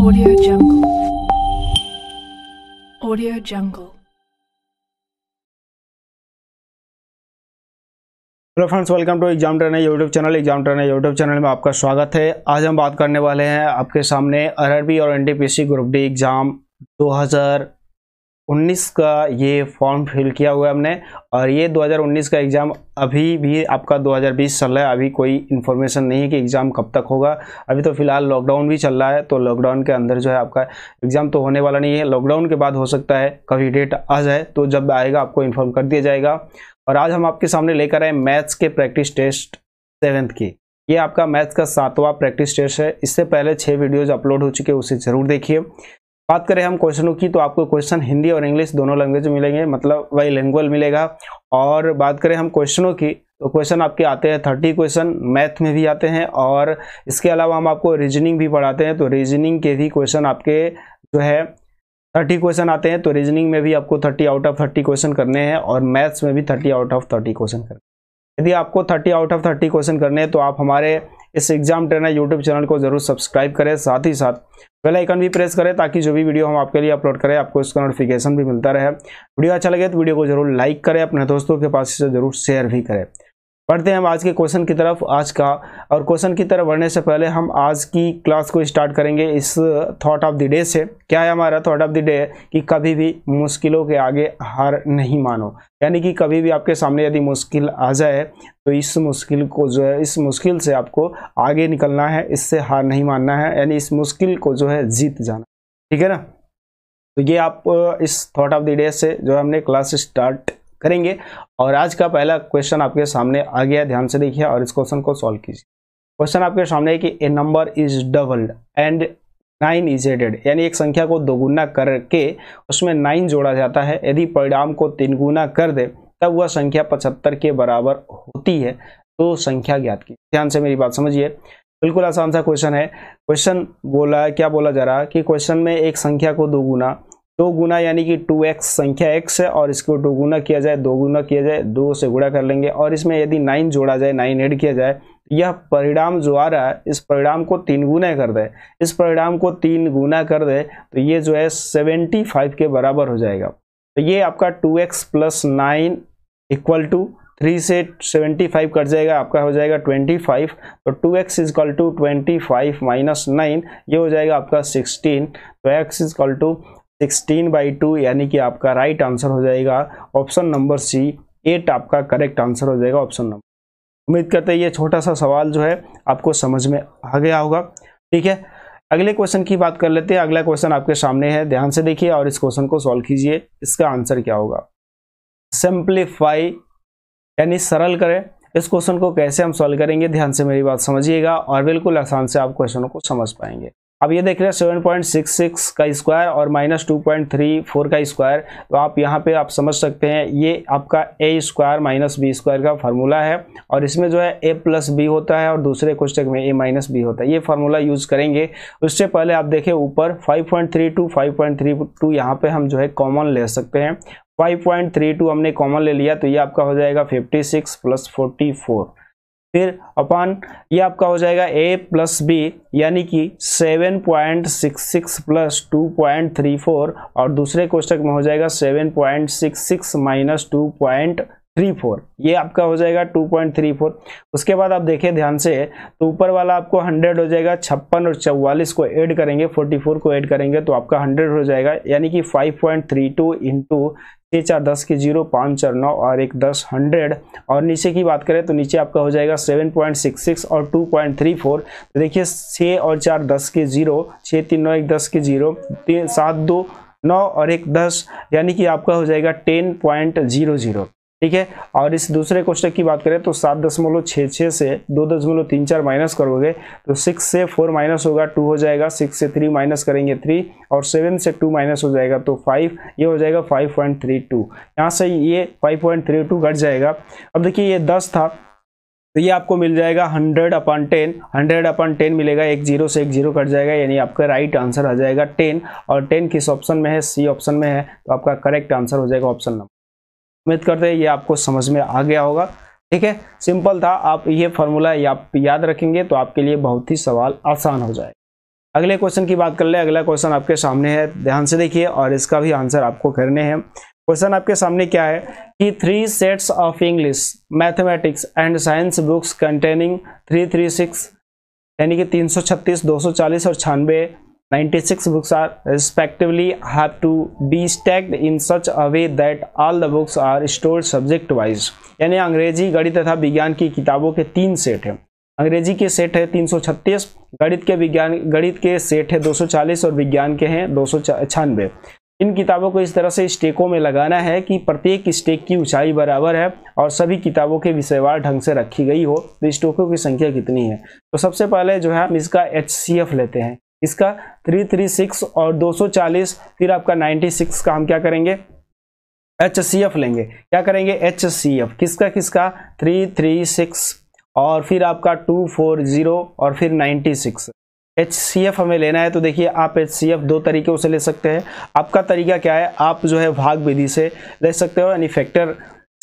Audio Jungle. Audio Jungle. Hello friends welcome to Exam Turner YouTube channel Exam Turner YouTube channel में आपका स्वागत है आज हम बात करने वाले हैं आपके सामने अरबी और एनटीपीसी ग्रुप डी एग्ज़ाम 2019 का ये फॉर्म फिल किया हुआ है हमने और ये 2019 का एग्ज़ाम अभी भी आपका 2020 चल रहा है अभी कोई इन्फॉर्मेशन नहीं है कि एग्ज़ाम कब तक होगा अभी तो फिलहाल लॉकडाउन भी चल रहा है तो लॉकडाउन के अंदर जो है आपका एग्ज़ाम तो होने वाला नहीं है लॉकडाउन के बाद हो सकता है कभी डेट आ जाए तो जब आएगा आपको इन्फॉर्म कर दिया जाएगा और आज हम आपके सामने लेकर आए मैथ्स के प्रैक्टिस टेस्ट सेवेंथ की ये आपका मैथ्स का सातवां प्रैक्टिस टेस्ट है इससे पहले छः वीडियोज अपलोड हो चुके हैं उसे ज़रूर देखिए बात करें हम क्वेश्चनों की तो आपको क्वेश्चन हिंदी और इंग्लिश दोनों लैंग्वेज मिलेंगे मतलब वही लैंग्वेज मिलेगा और बात करें हम क्वेश्चनों की तो क्वेश्चन आपके आते हैं थर्टी क्वेश्चन मैथ में भी आते हैं और इसके अलावा हम आपको रीजनिंग भी पढ़ाते हैं तो रीजनिंग के भी क्वेश्चन आपके जो है थर्टी क्वेश्चन आते हैं तो रीजनिंग में भी आपको thirty out of thirty question करने हैं और मैथ्स में भी thirty out of thirty question करने यदि आपको thirty out of thirty question करने हैं तो आप हमारे इस एग्जाम ट्रेनर यूट्यूब चैनल को जरूर सब्सक्राइब करें साथ ही साथ बेल आइकन भी प्रेस करें ताकि जो भी वीडियो हम आपके लिए अपलोड करें आपको इसका नोटिफिकेशन भी मिलता रहे वीडियो अच्छा लगे तो वीडियो को जरूर लाइक करें अपने दोस्तों के पास इसे जरूर शेयर भी करें पढ़ते हैं हम आज के क्वेश्चन की तरफ आज का और क्वेश्चन की तरफ बढ़ने से पहले हम आज की क्लास को स्टार्ट करेंगे इस थॉट ऑफ द डे से क्या है हमारा थॉट ऑफ द डे कि कभी भी मुश्किलों के आगे हार नहीं मानो यानी कि कभी भी आपके सामने यदि मुश्किल आ जाए तो इस मुश्किल को जो है इस मुश्किल से आपको आगे निकलना है इससे हार नहीं मानना है यानी इस मुश्किल को जो है जीत जाना ठीक है ना तो ये आप इस थॉट ऑफ द डे से जो हमने क्लास स्टार्ट करेंगे और आज का पहला क्वेश्चन आपके सामने आ गया ध्यान से देखिए और इस क्वेश्चन को सॉल्व कीजिए क्वेश्चन आपके सामने है कि a number is doubled and nine is added यानी एक संख्या को दोगुना करके उसमें नाइन जोड़ा जाता है यदि परिणाम को तीन गुना कर दे तब वह संख्या पचहत्तर के बराबर होती है तो संख्या ज्ञात की ध्यान से मेरी बात समझिए बिल्कुल आसान सा क्वेश्चन है क्वेश्चन बोला क्या बोला जा रहा कि क्वेश्चन में एक संख्या को दोगुना दो गुना यानी कि टू एक्स संख्या एक्स है और इसको दो गुना किया जाए दो गुना किया जाए दो से गुणा कर लेंगे और इसमें यदि नाइन जोड़ा जाए नाइन एड किया जाए तो यह परिणाम जो आ रहा है इस परिणाम को तीन गुना कर दे इस परिणाम को तीन गुना कर दे तो ये जो है सेवेंटी फाइव के बराबर हो जाएगा तो ये आपका two X plus nine equal to three से सेवेंटी फाइव कट जाएगा आपका हो जाएगा ट्वेंटी फाइव तो two x is equal to twenty five minus nine ये हो जाएगा आपका सिक्सटीन तो X is equal to sixteen by two यानी कि आपका राइट आंसर हो जाएगा ऑप्शन नंबर सी एट आपका करेक्ट आंसर हो जाएगा ऑप्शन नंबर उम्मीद करते हैं ये छोटा सा सवाल जो है आपको समझ में आ गया होगा ठीक है अगले क्वेश्चन की बात कर लेते हैं अगला क्वेश्चन आपके सामने है ध्यान से देखिए और इस क्वेश्चन को सॉल्व कीजिए इसका आंसर क्या होगा सिंप्लीफाई यानी सरल करें इस क्वेश्चन को कैसे हम सॉल्व करेंगे ध्यान से मेरी बात समझिएगा और बिल्कुल आसान से आप क्वेश्चनों को समझ पाएंगे अब ये देख रहे हैं सेवन पॉइंट सिक्स सिक्स का स्क्वायर और minus two point three four का स्क्वायर तो आप यहाँ पे आप समझ सकते हैं ये आपका A square minus B square का फार्मूला है और इसमें जो है ए प्लस बी होता है और दूसरे क्वेश्चन में ए माइनस बी होता है ये फार्मूला यूज करेंगे उससे पहले आप देखें ऊपर five point three two five point three two यहाँ पर हम जो है कॉमन ले सकते हैं 5.32 हमने कॉमन ले लिया तो ये आपका हो जाएगा 56 प्लस फोर फिर अपॉन ये आपका हो जाएगा ए प्लस बी यानी कि 7.66 प्लस फोर और दूसरे कोष्टक में हो जाएगा 7.66 माइनस फोर ये आपका हो जाएगा 2.34 उसके बाद आप देखें ध्यान से तो ऊपर वाला आपको 100 हो जाएगा छप्पन और चौवालीस को ऐड करेंगे 44 को ऐड करेंगे तो आपका 100 हो जाएगा यानी कि 5.32 पॉइंट थ्री टू इंटू छः चार दस के जीरो पाँच चार नौ और एक दस हंड्रेड और नीचे की बात करें तो नीचे आपका हो जाएगा सेवन पॉइंट सिक्स सिक्स और टू पॉइंट थ्री फोर तो देखिए छः और चार दस के जीरो छः तीन नौ एक दस के जीरो तीन सात दो नौ और एक दस यानी कि आपका हो जाएगा टेन पॉइंट जीरो जीरो ठीक है और इस दूसरे कोष्टक की बात करें तो सात दशमलव छः छः से दो दशमलव तीन चार माइनस करोगे तो सिक्स से फोर माइनस होगा टू हो जाएगा सिक्स से थ्री माइनस करेंगे थ्री और सेवन से टू माइनस हो जाएगा तो फाइव ये हो जाएगा फाइव पॉइंट थ्री टू यहाँ से ये फाइव पॉइंट थ्री टू घट जाएगा अब देखिए ये दस था तो ये आपको मिल जाएगा hundred upon ten hundred upon ten मिलेगा एक जीरो से एक जीरो कट जाएगा यानी आपका राइट आंसर आ जाएगा टेन और टेन किस ऑप्शन में है सी ऑप्शन में है तो आपका करेक्ट आंसर हो जाएगा ऑप्शन नंबर उम्मीद करते हैं ये आपको समझ में आ गया होगा ठीक है सिंपल था आप ये फॉर्मूला या, याद रखेंगे तो आपके लिए बहुत ही सवाल आसान हो जाएगा अगले क्वेश्चन की बात कर ले अगला क्वेश्चन आपके सामने है ध्यान से देखिए और इसका भी आंसर आपको करने हैं क्वेश्चन आपके सामने क्या है कि three sets of English mathematics and science books containing three three six यानी कि तीन सौ छत्तीस दो सौ चालीस और छानबे 96 books are respectively have to be stacked in such a way that all the books are stored subject wise यानी अंग्रेजी गणित तथा विज्ञान की किताबों के तीन सेट हैं अंग्रेजी के सेट है 336 गणित के विज्ञान गणित के सेट है 240 और विज्ञान के हैं दो सौ इन किताबों को इस तरह से स्टेकों में लगाना है कि प्रत्येक स्टेक की ऊंचाई बराबर है और सभी किताबों के विषयवार ढंग से रखी गई हो तो स्टोकों की संख्या कितनी है तो सबसे पहले जो है हम इसका एच लेते हैं इसका थ्री थ्री सिक्स और दो सौ चालीस फिर आपका नाइन्टी सिक्स का हम क्या करेंगे एच सी एफ लेंगे क्या करेंगे एच सी एफ किसका किसका थ्री थ्री सिक्स और फिर आपका टू फोर जीरो और फिर ninety six H C F हमें लेना है तो देखिए आप एच सी एफ दो तरीके से ले सकते हैं आपका तरीका क्या है आप जो है भाग विधि से ले सकते हो यानी फैक्टर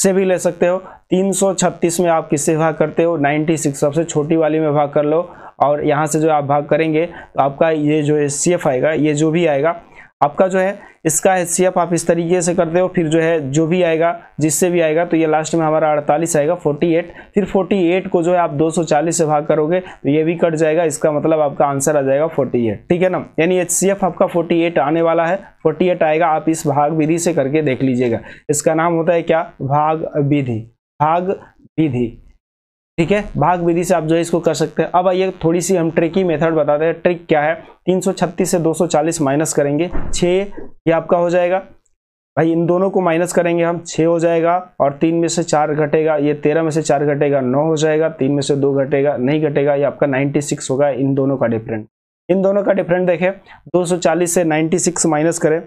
से भी ले सकते हो 336 में आप किससे भाग करते हो 96 सबसे छोटी वाली में भाग कर लो और यहाँ से जो आप भाग करेंगे तो आपका ये जो एच सी एफ आएगा ये जो भी आएगा आपका जो है इसका एच सी एफ आप इस तरीके से करते हो फिर जो है जो भी आएगा जिससे भी आएगा तो ये लास्ट में हमारा अड़तालीस आएगा फोर्टी एट फिर फोर्टी एट को जो है आप दो सौ चालीस से भाग करोगे तो ये भी कट जाएगा इसका मतलब आपका आंसर आ जाएगा फोर्टी एट ठीक है ना यानी एच सी एफ आपका फोर्टी एट आने वाला है फोर्टी एट आएगा आप इस भाग विधि से करके देख लीजिएगा इसका नाम होता है क्या भाग विधि भाग विधि ठीक है भाग विधि से आप जो है इसको कर सकते हैं अब आइए थोड़ी सी हम ट्रिकी मेथड बताते हैं ट्रिक क्या है 336 से 240 माइनस करेंगे 6 ये आपका हो जाएगा भाई इन दोनों को माइनस करेंगे हम 6 हो जाएगा और तीन में से चार घटेगा ये तेरह में से चार घटेगा नौ हो जाएगा तीन में से दो घटेगा नहीं घटेगा ये आपका सिक्स होगा इन दोनों का डिफरेंट इन दोनों का डिफरेंट देखें चालीस से सिक्स माइनस करें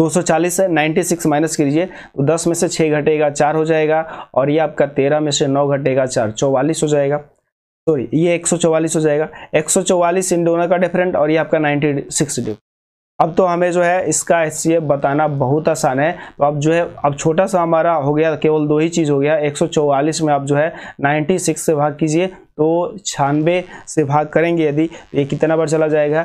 240 नाइन्टी 96 माइनस कीजिए तो 10 में से 6 घटेगा 4 हो जाएगा और ये आपका 13 में से 9 घटेगा 4 चौवालीस हो जाएगा सॉरी तो ये एक हो जाएगा एक इन दोनों का डिफरेंट और ये आपका 96 सिक्स अब तो हमें जो है इसका एच बताना बहुत आसान है तो अब जो है अब छोटा सा हमारा हो गया केवल दो ही चीज़ हो गया 144 में आप जो है 96 से भाग कीजिए तो छियानवे से भाग करेंगे यदि तो ये कितना बार चला जाएगा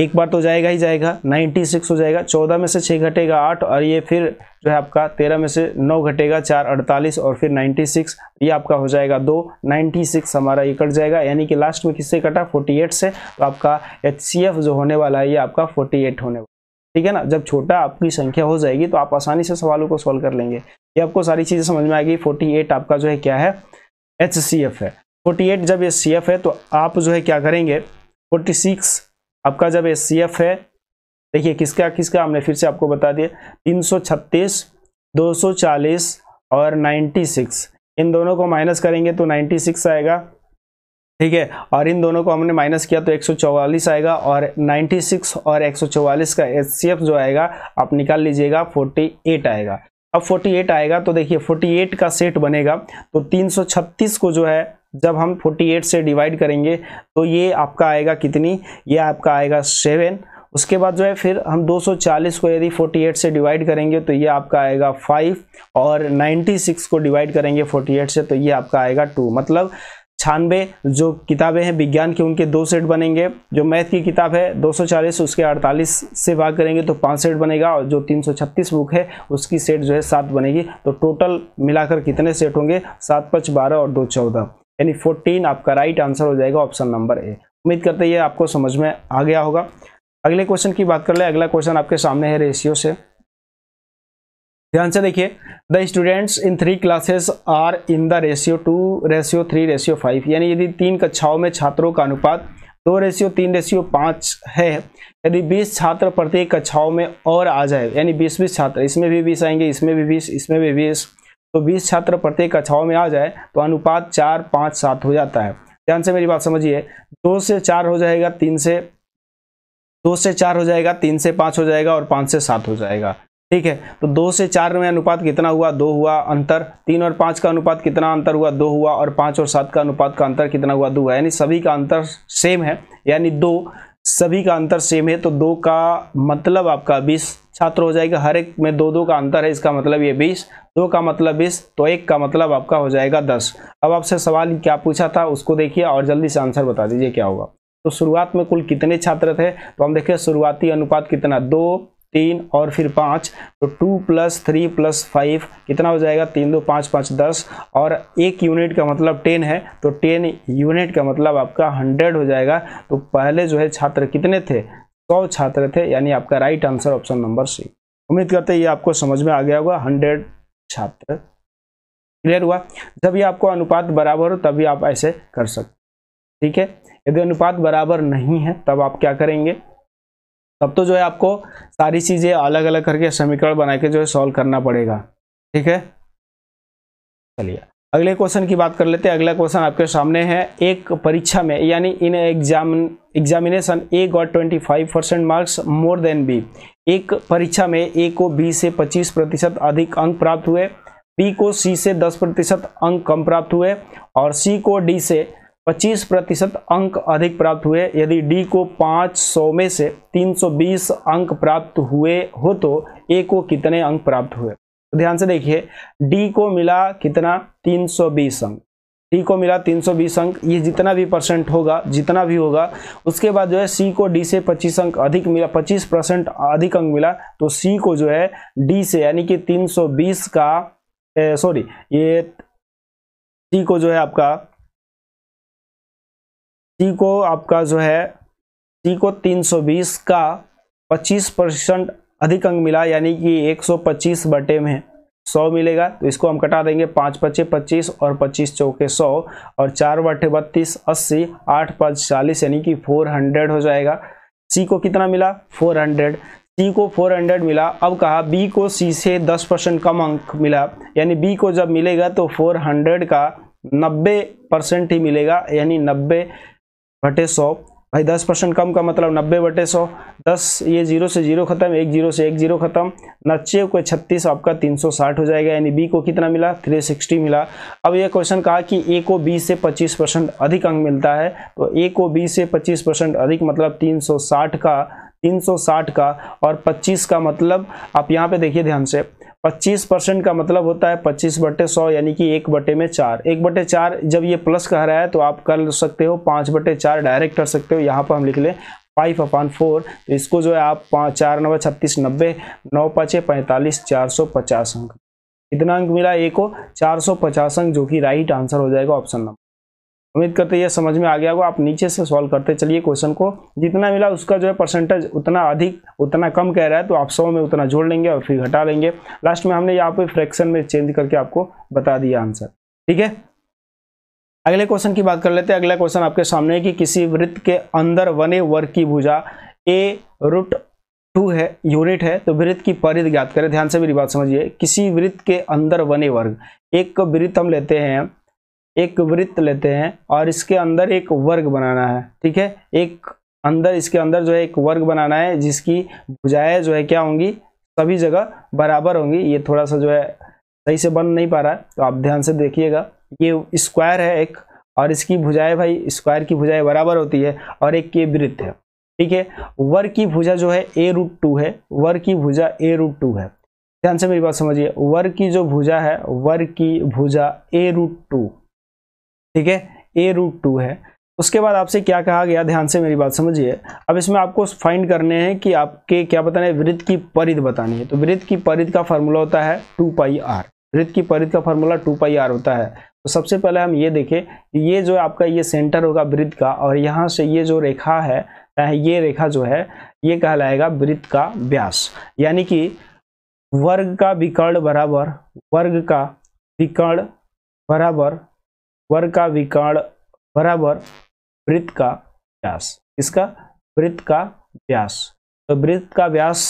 एक बार तो जाएगा ही जाएगा नाइन्टी सिक्स हो जाएगा चौदह में से छः घटेगा आठ और ये फिर जो है आपका तेरह में से नौ घटेगा चार अड़तालीस और फिर नाइन्टी सिक्स ये आपका हो जाएगा दो नाइन्टी सिक्स हमारा ये कट जाएगा यानी कि लास्ट में किससे कटा फोर्टी एट से तो आपका एच सी एफ जो होने वाला है ये आपका फोर्टी एट होने वाला ठीक है ना जब छोटा आपकी संख्या हो जाएगी तो आप आसानी से सवालों को सॉल्व कर लेंगे ये आपको सारी चीज़ें समझ में आएगी फोर्टी एट आपका जो है क्या है एच सी एफ है फोर्टी एट जब ये सी एफ है तो आप जो है क्या करेंगे फोर्टी सिक्स आपका जब एस है देखिए किसका किसका हमने फिर से आपको बता दिया 336 240 और 96 इन दोनों को माइनस करेंगे तो 96 आएगा ठीक है और इन दोनों को हमने माइनस किया तो 144 आएगा और 96 और 144 का एस जो आएगा आप निकाल लीजिएगा 48 आएगा अब 48 आएगा तो देखिए 48 का सेट बनेगा तो 336 को जो है जब हम 48 से डिवाइड करेंगे तो ये आपका आएगा कितनी ये आपका आएगा सेवन उसके बाद जो है फिर हम 240 को यदि 48 से डिवाइड करेंगे तो ये आपका आएगा फाइव और 96 को डिवाइड करेंगे 48 से तो ये आपका आएगा टू मतलब छानबे जो किताबें हैं विज्ञान की उनके दो सेट बनेंगे जो मैथ की किताब है 240 उसके 48 से भाग करेंगे तो पांच सेट बनेगा और जो 336 बुक है उसकी सेट जो है सात बनेगी तो टोटल मिलाकर कितने सेट होंगे सात पच बारह और दो चौदह यानी फोर्टीन आपका राइट आंसर हो जाएगा ऑप्शन नंबर ए उम्मीद करते ये आपको समझ में आ गया होगा अगले क्वेश्चन की बात कर ले अगला क्वेश्चन आपके सामने है रेशियो से ध्यान से देखिए the students in three classes are in the ratio two ratio three ratio five यानी यदि तीन कक्षाओं में छात्रों का अनुपात दो रेशियो तीन रेशियो पाँच है यदि बीस छात्र प्रत्येक कक्षाओं में और आ जाए यानी बीस बीस छात्र इसमें भी बीस आएंगे इसमें भी बीस इसमें भी बीस तो 20 छात्र प्रत्येक कक्षाओं में आ जाए तो अनुपात चार पाँच सात हो जाता है ध्यान से मेरी बात समझिए दो से चार हो जाएगा तीन से दो से चार हो जाएगा तीन से पाँच हो जाएगा और पाँच से सात हो जाएगा ठीक है तो दो से चार में अनुपात कितना हुआ दो हुआ अंतर तीन और पाँच का अनुपात कितना अंतर हुआ दो हुआ और पाँच और सात का अनुपात का अंतर कितना हुआ दो हुआ यानी सभी का अंतर सेम है यानी दो सभी का अंतर सेम है तो दो का मतलब आपका बीस छात्र हो जाएगा हर एक में दो दो का अंतर है इसका मतलब ये बीस दो का मतलब बीस तो एक का मतलब आपका हो जाएगा दस अब आपसे सवाल क्या पूछा था उसको देखिए और जल्दी से आंसर बता दीजिए क्या होगा तो शुरुआत में कुल कितने छात्र थे तो हम देखिए शुरुआती अनुपात कितना दो तीन और फिर पाँच तो two plus three plus five कितना हो जाएगा तीन दो पाँच पाँच दस और एक यूनिट का मतलब टेन है तो टेन यूनिट का मतलब आपका हंड्रेड हो जाएगा तो पहले जो है छात्र कितने थे सौ छात्र थे यानी आपका right answer option number C उम्मीद करते हैं ये आपको समझ में आ गया होगा हंड्रेड छात्र क्लियर हुआ जब ये आपको अनुपात बराबर हो तभी आप ऐसे कर सकते ठीक है यदि अनुपात बराबर नहीं है तब आप क्या करेंगे तब तो जो है आपको सारी चीज़ें अलग अलग करके समीकरण बना के जो है सॉल्व करना पड़ेगा ठीक है चलिए अगले क्वेश्चन की बात कर लेते हैं अगला क्वेश्चन आपके सामने है एक परीक्षा में यानी in exam examination A got 25 percent marks more than B एक परीक्षा में ए को बी से 25 प्रतिशत अधिक अंक प्राप्त हुए बी को सी से 10 प्रतिशत अंक कम प्राप्त हुए और सी को डी से 25 प्रतिशत अंक अधिक प्राप्त हुए यदि डी को 500 में से 320 अंक प्राप्त हुए हो तो ए को कितने अंक प्राप्त हुए तो ध्यान से देखिए डी को मिला कितना 320 अंक डी को मिला 320 अंक ये जितना भी परसेंट होगा जितना भी होगा उसके बाद जो है सी को डी से 25 अंक अधिक मिला 25 परसेंट अधिक अंक मिला तो सी को जो है डी से यानी कि बीस का सॉरी ये सी को जो है आपका सी को आपका जो है सी को 320 का 25 परसेंट अधिक अंक मिला यानी कि 125 बटे में सौ मिलेगा तो इसको हम कटा देंगे पाँच पच्चे पच्चीस और पच्चीस चौके सौ और चार बटे बत्तीस अस्सी आठ पाँच चालीस यानी कि फोर हंड्रेड हो जाएगा सी को कितना मिला फोर हंड्रेड सी को 400 मिला अब कहा बी को सी से 10 परसेंट कम अंक मिला यानी बी को जब मिलेगा तो 400 का 90 परसेंट ही मिलेगा यानी बटे सौ भाई दस परसेंट कम का मतलब नब्बे बटे सौ दस ये जीरो से जीरो खत्म एक जीरो से एक जीरो खत्म नच्चे को छत्तीस आपका तीन सौ साठ हो जाएगा यानी बी को कितना मिला थ्री सिक्सटी मिला अब ये क्वेश्चन कहा कि ए को बी से पच्चीस परसेंट अधिक अंक मिलता है तो ए को बी से पच्चीस परसेंट अधिक मतलब तीन सौ साठ का साठ का और पच्चीस का मतलब आप यहाँ पे देखिए ध्यान से 25 परसेंट का मतलब होता है 25 बटे सौ यानी कि एक बटे में चार एक बटे चार जब ये प्लस कह रहा है तो आप कर सकते हो पाँच बटे चार डायरेक्ट कर सकते हो यहाँ पर हम लिख लें फाइव अपान फोर तो इसको जो है आप पाँच चार नवे छत्तीस नब्बे नौ पाँचे पैंतालीस चार सौ पचास अंक कितना अंक मिला ए को चार सौ पचास अंक जो कि राइट आंसर हो जाएगा ऑप्शन नंबर उम्मीद करते ये समझ में आ गया होगा आप नीचे से सॉल्व करते चलिए क्वेश्चन को जितना मिला उसका जो है परसेंटेज उतना अधिक उतना कम कह रहा है तो आप सौ में उतना जोड़ लेंगे और फिर घटा लेंगे लास्ट में हमने यहाँ पे फ्रैक्शन में चेंज करके आपको बता दिया आंसर ठीक है अगले क्वेश्चन की बात कर लेते हैं अगला क्वेश्चन आपके सामने है कि किसी वृत्त के अंदर बने वर्ग की भुजा ए रूट टू है यूनिट है तो वृत्त की परिध ज्ञात करें ध्यान से मेरी बात समझिए किसी वृत्त के अंदर बने वर्ग एक वृत्त हम लेते हैं एक वृत्त लेते हैं और इसके अंदर एक वर्ग बनाना है ठीक है एक अंदर इसके अंदर जो है एक वर्ग बनाना है जिसकी भुजाएं जो है क्या होंगी सभी जगह बराबर होंगी ये थोड़ा सा जो है सही से बन नहीं पा रहा है तो आप ध्यान से देखिएगा ये स्क्वायर है एक और इसकी भुजाएं भाई स्क्वायर की भुजाएं बराबर होती है और एक ये वृत्त है ठीक है वर्ग की भुजा जो है ए रूट टू है वर्ग की भुजा ए रूट टू है ध्यान से मेरी बात समझिए वर्ग की जो भुजा है वर्ग की भुजा ए रूट टू ठीक है ए रूट टू है उसके बाद आपसे क्या कहा गया ध्यान से मेरी बात समझिए अब इसमें आपको फाइंड करने हैं कि आपके क्या बताना है वृत्त की परिध बतानी है तो वृत्त की परिध का फार्मूला होता है टू पाई आर वृत्त की परिध का फॉर्मूला टू पाई आर होता है तो सबसे पहले हम ये देखें ये जो आपका ये सेंटर होगा वृत्त का और यहाँ से ये जो रेखा है ये रेखा जो है ये कहलाएगा वृत्त का व्यास यानी कि वर्ग का विकर्ण बराबर वर्ग का विकर्ण बराबर वर का विकर्ण बराबर वृत्त का व्यास इसका वृत्त का व्यास तो वृत्त का व्यास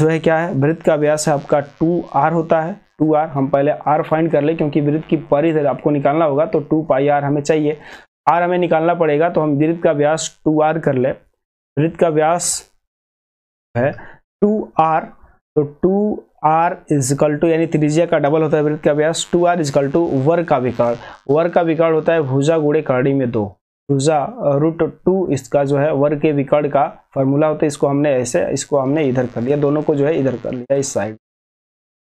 जो है क्या है वृत्त का व्यास है आपका टू आर होता है टू आर हम पहले आर फाइंड कर ले क्योंकि वृत्त की परिधि आपको निकालना होगा तो टू पाई आर हमें चाहिए आर हमें निकालना पड़ेगा तो हम वृत्त का व्यास टू आर कर ले वृत्त का व्यास है टू आर तो टू आर इजकल टू यानी त्रिज्या का डबल होता है वृत्त का व्यास टू आर इजकल टू वर का विकर्ण वर का विकर्ण होता है भुजा गुड़े कर्णी में दो भुजा रूट टू इसका जो है वर के विकर्ण का फॉर्मूला होता है इसको हमने ऐसे इसको हमने इधर कर लिया दोनों को जो है इधर कर लिया इस side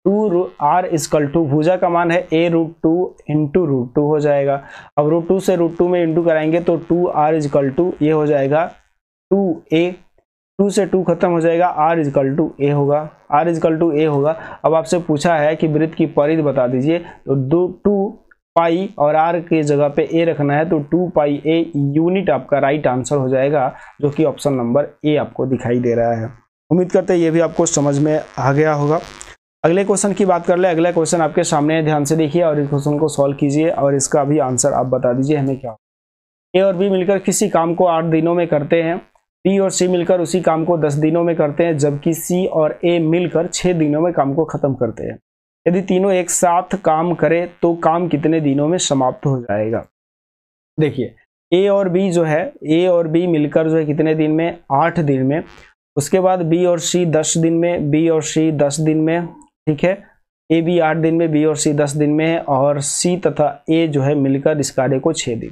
two R is equal two भुजा का मान है A root two into root two हो जाएगा अब रूट टू से रूट टू में इंटू कराएंगे तो टू आर इजकल टू ये हो जाएगा टू ए टू से टू खत्म हो जाएगा आर इजकल टू ए होगा आर इजकल टू ए होगा अब आपसे पूछा है कि वृत्त की परिध बता दीजिए तो दो टू पाई और आर के जगह पे ए रखना है तो टू पाई ए यूनिट आपका राइट आंसर हो जाएगा जो कि ऑप्शन नंबर ए आपको दिखाई दे रहा है उम्मीद करते हैं ये भी आपको समझ में आ गया होगा अगले क्वेश्चन की बात कर ले अगला क्वेश्चन आपके सामने है ध्यान से देखिए और इस क्वेश्चन को सॉल्व कीजिए और इसका भी आंसर आप बता दीजिए हमें क्या ए और बी मिलकर किसी काम को आठ दिनों में करते हैं बी और सी मिलकर उसी काम को दस दिनों में करते हैं जबकि सी और ए मिलकर छह दिनों में काम को ख़त्म करते हैं यदि तीनों एक साथ काम करें तो काम कितने दिनों में समाप्त हो जाएगा देखिए ए और बी जो है ए और बी मिलकर जो है कितने दिन में आठ दिन में उसके बाद बी और सी दस दिन में बी और सी दस दिन में ठीक है ए बी आठ दिन में बी और सी दस दिन में है और सी तथा ए जो है मिलकर इस कार्य को छः दिन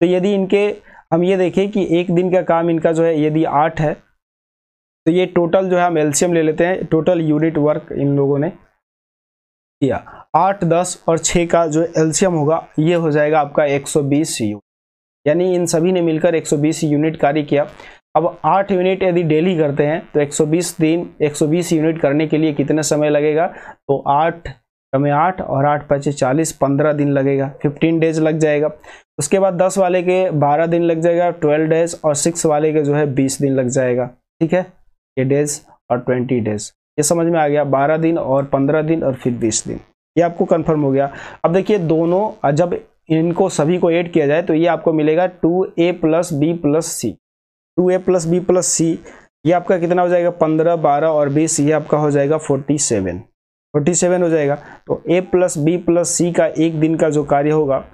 तो यदि इनके हम ये देखें कि एक दिन का काम इनका जो है यदि आठ है तो ये टोटल जो है हम एल्शियम ले लेते हैं टोटल यूनिट वर्क इन लोगों ने किया आठ दस और छः का जो एल्शियम होगा ये हो जाएगा आपका एक सौ बीस यू यानी इन सभी ने मिलकर एक सौ बीस यूनिट कार्य किया अब आठ यूनिट यदि डेली करते हैं तो 120 दिन 120 यूनिट करने के लिए कितना समय लगेगा तो आठ में आठ और आठ पचे चालीस पंद्रह दिन लगेगा फिफ्टीन डेज लग जाएगा उसके बाद दस वाले के बारह दिन लग जाएगा ट्वेल्व डेज और सिक्स वाले के जो है बीस दिन लग जाएगा ठीक है ये डेज और ट्वेंटी डेज ये समझ में आ गया बारह दिन और पंद्रह दिन और फिर बीस दिन ये आपको कन्फर्म हो गया अब देखिए दोनों जब इनको सभी को ऐड किया जाए तो ये आपको मिलेगा two A plus B plus C two A plus B plus C ये आपका कितना हो जाएगा पंद्रह बारह और बीस ये आपका हो जाएगा फोर्टी सेवन फोर्टी सेवन हो जाएगा तो A plus B plus C का एक दिन का जो कार्य होगा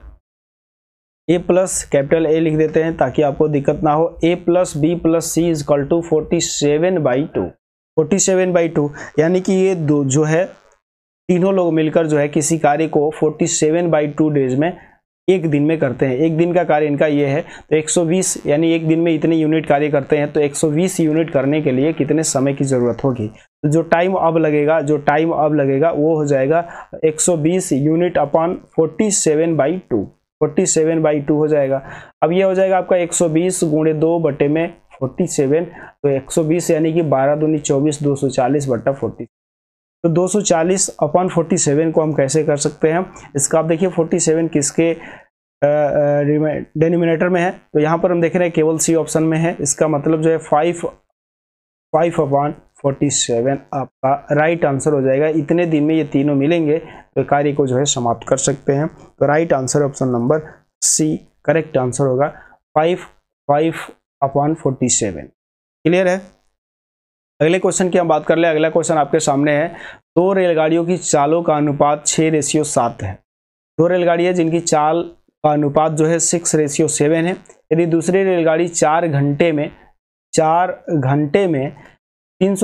ए प्लस कैपिटल ए लिख देते हैं ताकि आपको दिक्कत ना हो A plus B plus C is equal two forty seven by two forty seven by two यानी कि ये दो जो है तीनों लोग मिलकर जो है किसी कार्य को forty seven by two days में एक दिन में करते हैं एक दिन का कार्य इनका ये है तो 120 यानी एक दिन में इतने यूनिट कार्य करते हैं तो 120 यूनिट करने के लिए कितने समय की ज़रूरत होगी तो जो टाइम अब लगेगा जो टाइम अब लगेगा वो हो जाएगा 120 unit upon 47 seven by two forty seven by two हो जाएगा अब ये हो जाएगा आपका 120 सौ बीस गुणे दो बटे में फोर्टी तो एक यानी कि बारह दूनी चौबीस दो सौ चालीस तो 240 अपॉन 47 को हम कैसे कर सकते हैं इसका आप देखिए 47 किसके डेनोमिनेटर में है तो यहाँ पर हम देख रहे हैं केवल सी ऑप्शन में है इसका मतलब जो है five five upon forty seven आपका राइट आंसर हो जाएगा इतने दिन में ये तीनों मिलेंगे तो कार्य को जो है समाप्त कर सकते हैं तो right answer option number C correct answer होगा five five upon forty seven clear है अगले क्वेश्चन की हम बात कर ले अगला क्वेश्चन आपके सामने है दो रेलगाड़ियों की चालों का अनुपात छः रेशियो सात है दो रेलगाड़ियाँ जिनकी चाल का अनुपात जो है सिक्स रेशियो सेवन है यदि दूसरी रेलगाड़ी चार घंटे में चार घंटे में तीन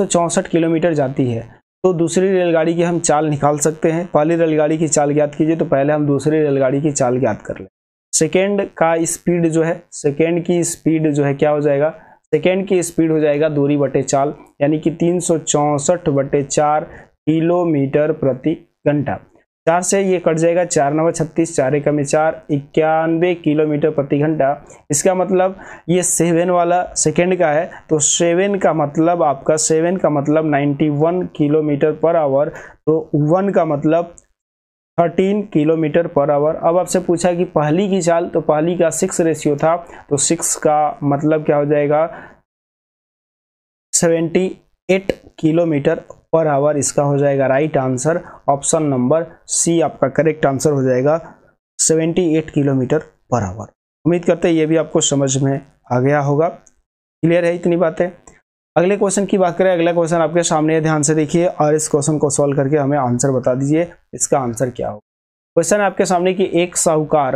किलोमीटर जाती है तो दूसरी रेलगाड़ी की हम चाल निकाल सकते हैं पहली रेलगाड़ी की चाल ज्ञात कीजिए तो पहले हम दूसरी रेलगाड़ी की चाल ज्ञात कर लें सेकेंड का स्पीड जो है सेकेंड की स्पीड जो है क्या हो जाएगा सेकेंड की स्पीड हो जाएगा दूरी बटे चाल यानी कि तीन सौ चौंसठ बटे चार किलोमीटर प्रति घंटा चार से ये कट जाएगा चार नवा छत्तीस चार एक में चार इक्यानवे किलोमीटर प्रति घंटा इसका मतलब ये सेवन वाला सेकेंड का है तो सेवन का मतलब आपका सेवन का मतलब ninety one kilometre per hour तो वन का मतलब थर्टीन किलोमीटर पर आवर अब आपसे पूछा कि पहली की चाल तो पहली का सिक्स रेशियो था तो सिक्स का मतलब क्या हो जाएगा seventy eight kilometre per hour इसका हो जाएगा right answer option number C आपका करेक्ट आंसर हो जाएगा seventy eight kilometre per hour उम्मीद करते हैं ये भी आपको समझ में आ गया होगा क्लियर है इतनी बातें अगले क्वेश्चन की बात करें अगला क्वेश्चन आपके सामने है ध्यान से देखिए और इस क्वेश्चन को सॉल्व करके हमें आंसर बता दीजिए इसका आंसर क्या होगा क्वेश्चन आपके सामने कि एक साहूकार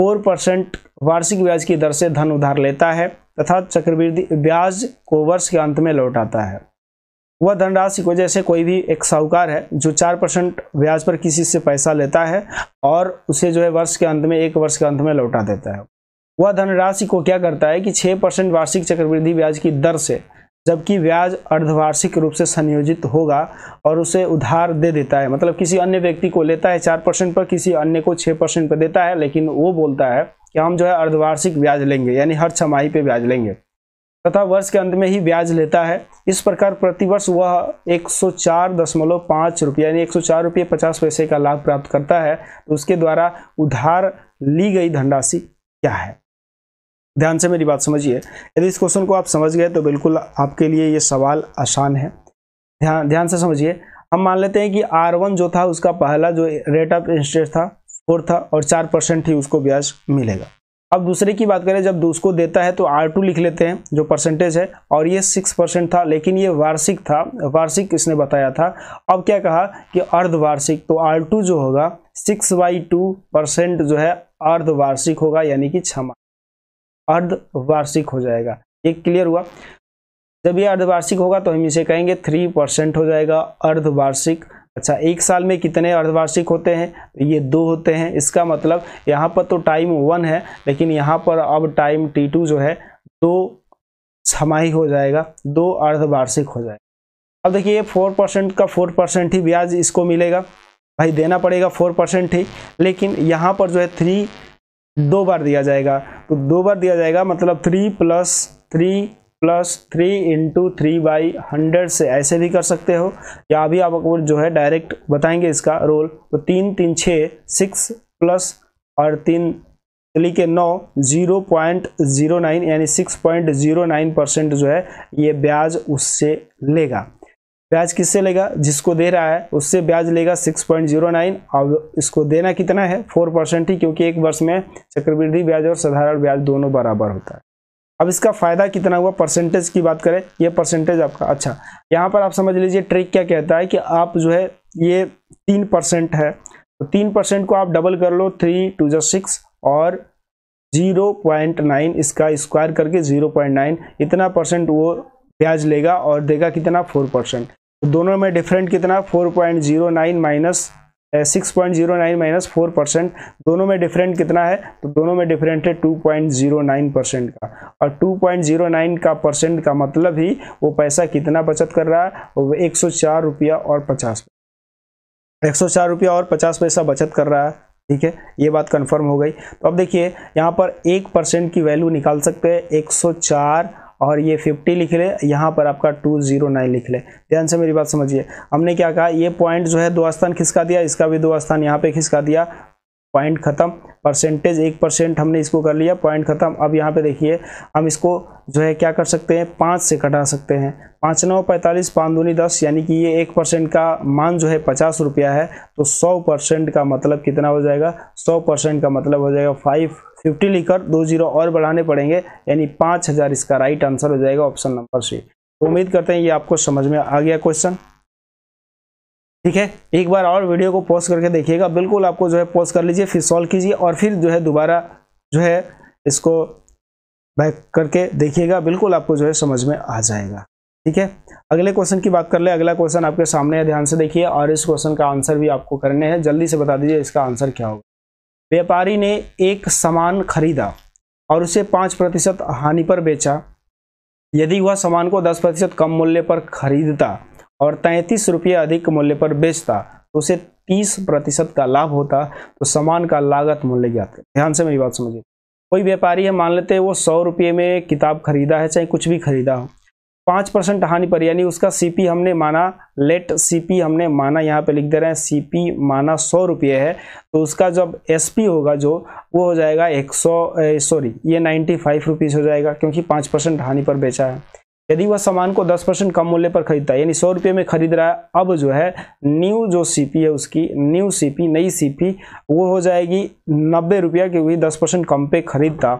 फोर परसेंट वार्षिक ब्याज की दर से धन उधार लेता है तथा चक्रवृद्धि ब्याज को वर्ष के अंत में लौटाता है वह धनराशि को जैसे कोई भी एक साहूकार है जो चार परसेंट ब्याज पर किसी से पैसा लेता है और उसे जो है वर्ष के अंत में एक वर्ष के अंत में लौटा देता है वह धनराशि को क्या करता है कि छः परसेंट वार्षिक चक्रवृद्धि ब्याज की दर से जबकि ब्याज अर्धवार्षिक रूप से संयोजित होगा और उसे उधार दे देता है मतलब किसी अन्य व्यक्ति को लेता है चार परसेंट पर किसी अन्य को छः परसेंट पर देता है लेकिन वो बोलता है कि हम जो है अर्धवार्षिक ब्याज लेंगे यानी हर छमाही पे ब्याज लेंगे तथा वर्ष के अंत में ही ब्याज लेता है इस प्रकार प्रतिवर्ष वह एक सौ चार दशमलव पाँच रुपये यानी एक सौ चार रुपये पचास पैसे का लाभ प्राप्त करता है तो उसके द्वारा उधार ली गई धनराशि क्या है ध्यान से मेरी बात समझिए यदि इस क्वेश्चन को आप समझ गए तो बिल्कुल आपके लिए ये सवाल आसान है ध्यान ध्यान से समझिए हम मान लेते हैं कि आर वन जो था उसका पहला जो रेट ऑफ इंटरेस्ट था फोर था और चार परसेंट ही उसको ब्याज मिलेगा अब दूसरे की बात करें जब उसको देता है तो आर टू लिख लेते हैं जो परसेंटेज है और ये सिक्स परसेंट था लेकिन ये वार्षिक था वार्षिक इसने बताया था अब क्या कहा कि अर्धवार्षिक तो आर टू जो होगा सिक्स बाई टू परसेंट जो है अर्धवार्षिक होगा यानी कि छमा अर्धवार्षिक हो जाएगा ये क्लियर हुआ जब ये अर्धवार्षिक होगा तो हम इसे कहेंगे थ्री परसेंट हो जाएगा अर्धवार्षिक अच्छा एक साल में कितने अर्धवार्षिक होते हैं तो ये दो होते हैं इसका मतलब यहाँ पर तो टाइम वन है लेकिन यहाँ पर अब टाइम टी टू जो है दो छमाही हो जाएगा दो अर्धवार्षिक हो जाएगा अब देखिए फोर परसेंट का फोर परसेंट ही ब्याज इसको मिलेगा भाई देना पड़ेगा फोर परसेंट ही लेकिन यहाँ पर जो है थ्री दो बार दिया जाएगा तो दो बार दिया जाएगा मतलब three plus three plus three into three by hundred से ऐसे भी कर सकते हो या अभी आप जो है डायरेक्ट बताएंगे इसका रोल तो तीन तीन छः सिक्स प्लस और तीन के नौ जीरो पॉइंट जीरो नाइन यानी six point zero nine percent जो है ये ब्याज उससे लेगा ब्याज किससे लेगा जिसको दे रहा है उससे ब्याज लेगा 6.09 और इसको देना कितना है फोर परसेंट ही क्योंकि एक वर्ष में चक्रवृद्धि ब्याज और साधारण ब्याज दोनों बराबर होता है अब इसका फायदा कितना हुआ परसेंटेज की बात करें ये परसेंटेज आपका अच्छा यहाँ पर आप समझ लीजिए ट्रिक क्या कहता है कि आप जो है ये तीन परसेंट है तो तीन परसेंट को आप डबल कर लो थ्री टू जो सिक्स और जीरो पॉइंट नाइन इसका स्क्वायर करके जीरो पॉइंट नाइन इतना परसेंट वो ब्याज लेगा और देगा कितना फोर परसेंट तो दोनों में डिफरेंट कितना four point zero nine minus six point zero nine minus four percent दोनों में डिफरेंट कितना है तो दोनों में डिफरेंट है two point zero nine percent का और टू पॉइंट जीरो नाइन का परसेंट का मतलब ही वो पैसा कितना बचत कर रहा है वो एक सौ चार रुपया और पचास एक सौ चार रुपया और पचास पैसा बचत कर रहा है ठीक है ये बात कन्फर्म हो गई तो अब देखिए यहाँ पर एक परसेंट की वैल्यू निकाल सकते हैं एक सौ चार और ये 50 लिख ले यहाँ पर आपका 209 लिख ले ध्यान से मेरी बात समझिए हमने क्या कहा ये पॉइंट जो है दो स्थान खिसका दिया इसका भी दो स्थान यहाँ पे खिसका दिया पॉइंट खत्म परसेंटेज एक परसेंट हमने इसको कर लिया पॉइंट खत्म अब यहाँ पे देखिए हम इसको जो है क्या कर सकते हैं पाँच से कटा सकते हैं पाँच नौ पैंतालीस पाँच दूनी दस यानी कि ये एक परसेंट का मान जो है पचास रुपया है तो सौ परसेंट का मतलब कितना हो जाएगा सौ परसेंट का मतलब हो जाएगा फाइव फिफ्टी लिखकर दो जीरो और बढ़ाने पड़ेंगे यानी पाँच हज़ार इसका राइट आंसर हो जाएगा ऑप्शन नंबर सी तो उम्मीद करते हैं ये आपको समझ में आ गया क्वेश्चन ठीक है एक बार और वीडियो को पॉज करके देखिएगा बिल्कुल आपको जो है पॉज कर लीजिए फिर सॉल्व कीजिए और फिर जो है दोबारा जो है इसको बैक करके देखिएगा बिल्कुल आपको जो है समझ में आ जाएगा ठीक है अगले क्वेश्चन की बात कर ले अगला क्वेश्चन आपके सामने है ध्यान से देखिए और इस क्वेश्चन का आंसर भी आपको करने हैं जल्दी से बता दीजिए इसका आंसर क्या होगा व्यापारी ने एक सामान खरीदा और उसे पाँच प्रतिशत हानि पर बेचा यदि वह सामान को दस प्रतिशत कम मूल्य पर खरीदता और तैंतीस रुपये अधिक मूल्य पर बेचता तो उसे तीस प्रतिशत का लाभ होता तो सामान का लागत मूल्य ज्ञात ध्यान से मेरी बात समझिए कोई व्यापारी है मान लेते हैं वो सौ रुपये में किताब खरीदा है चाहे कुछ भी खरीदा हो पाँच परसेंट हानि पर यानी उसका सीपी हमने माना लेट सीपी हमने माना यहाँ पे लिख दे रहे हैं सीपी माना सौ रुपये है तो उसका जब एसपी होगा जो वो हो जाएगा एक सौ सॉरी ये नाइन्टी फाइव रुपीज़ हो जाएगा क्योंकि पाँच परसेंट हानि पर बेचा है यदि वह सामान को दस परसेंट कम मूल्य पर खरीदता है यानी सौ रुपये में खरीद रहा है अब जो है न्यू जो पी है उसकी न्यू पी नई पी वो हो जाएगी नब्बे रुपया क्योंकि दस परसेंट कम पे खरीदता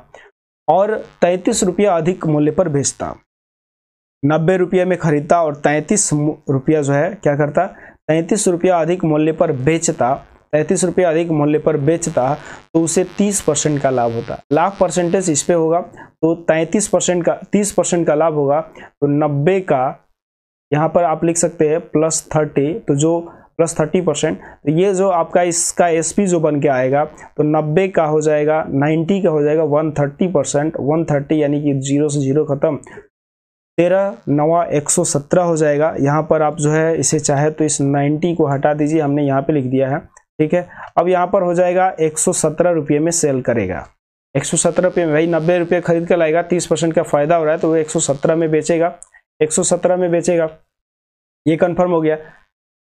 और तैंतीस रुपया अधिक मूल्य पर बेचता नब्बे रुपये में खरीदता और तैंतीस रुपया जो है क्या करता तैंतीस रुपया अधिक मूल्य पर बेचता तैंतीस रुपये अधिक मूल्य पर बेचता तो उसे तीस परसेंट का लाभ होता लाभ परसेंटेज इस पर होगा तो तैंतीस परसेंट का तीस परसेंट का लाभ होगा तो नब्बे का यहाँ पर आप लिख सकते हैं प्लस थर्टी तो जो प्लस थर्टी परसेंट तो ये जो आपका इसका एसपी जो बन के आएगा तो नब्बे का हो जाएगा नाइन्टी का हो जाएगा one thirty percent one thirty यानी कि जीरो से जीरो ख़त्म तेरह नवा एक सौ सत्रह हो जाएगा यहाँ पर आप जो है इसे चाहे तो इस नाइन्टी को हटा दीजिए हमने यहाँ पे लिख दिया है ठीक है अब यहाँ पर हो जाएगा एक सौ सत्रह रुपये में सेल करेगा एक सौ सत्रह रुपये में भाई नब्बे रुपये खरीद कर लाएगा तीस परसेंट का फायदा हो रहा है तो वो एक सौ सत्रह में बेचेगा एक सौ सत्रह में बेचेगा ये कन्फर्म हो गया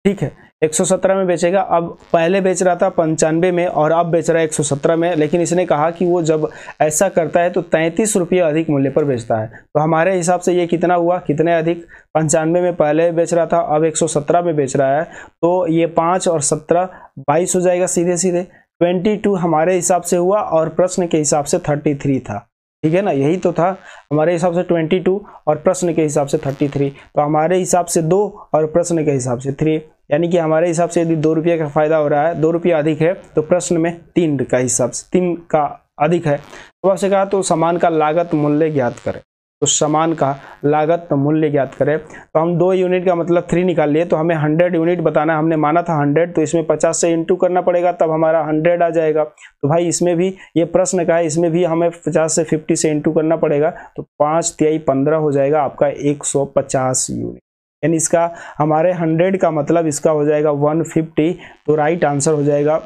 ठीक है 117 में बेचेगा अब पहले बेच रहा था पंचानवे में और अब बेच रहा है 117 में लेकिन इसने कहा कि वो जब ऐसा करता है तो तैंतीस रुपये अधिक मूल्य पर बेचता है तो हमारे हिसाब से ये कितना हुआ कितने अधिक पंचानवे में पहले बेच रहा था अब 117 में बेच रहा है तो ये पाँच और सत्रह बाईस हो जाएगा सीधे सीधे ट्वेंटी टू हमारे हिसाब से हुआ और प्रश्न के हिसाब से थर्टी थ्री था ठीक है ना यही तो था हमारे हिसाब से ट्वेंटी टू और प्रश्न के हिसाब से थर्टी थ्री तो हमारे हिसाब से दो और प्रश्न के हिसाब से थ्री यानी कि हमारे हिसाब से यदि दो रुपये का फ़ायदा हो रहा है दो रुपया अधिक है तो प्रश्न में तीन का हिसाब से तीन का अधिक है तो आपसे कहा तो सामान का लागत मूल्य ज्ञात करें तो सामान का लागत मूल्य ज्ञात करें तो हम दो यूनिट का मतलब थ्री निकाल लिए तो हमें हंड्रेड यूनिट बताना है हमने माना था हंड्रेड तो इसमें पचास से इंटू करना पड़ेगा तब हमारा हंड्रेड आ जाएगा तो भाई इसमें भी ये प्रश्न का है इसमें भी हमें पचास से फिफ्टी से इंटू करना पड़ेगा तो पाँच त्याई पंद्रह हो जाएगा आपका एक सौ पचास यूनिट यानी इसका हमारे हंड्रेड का मतलब इसका हो जाएगा वन फिफ्टी तो राइट आंसर हो जाएगा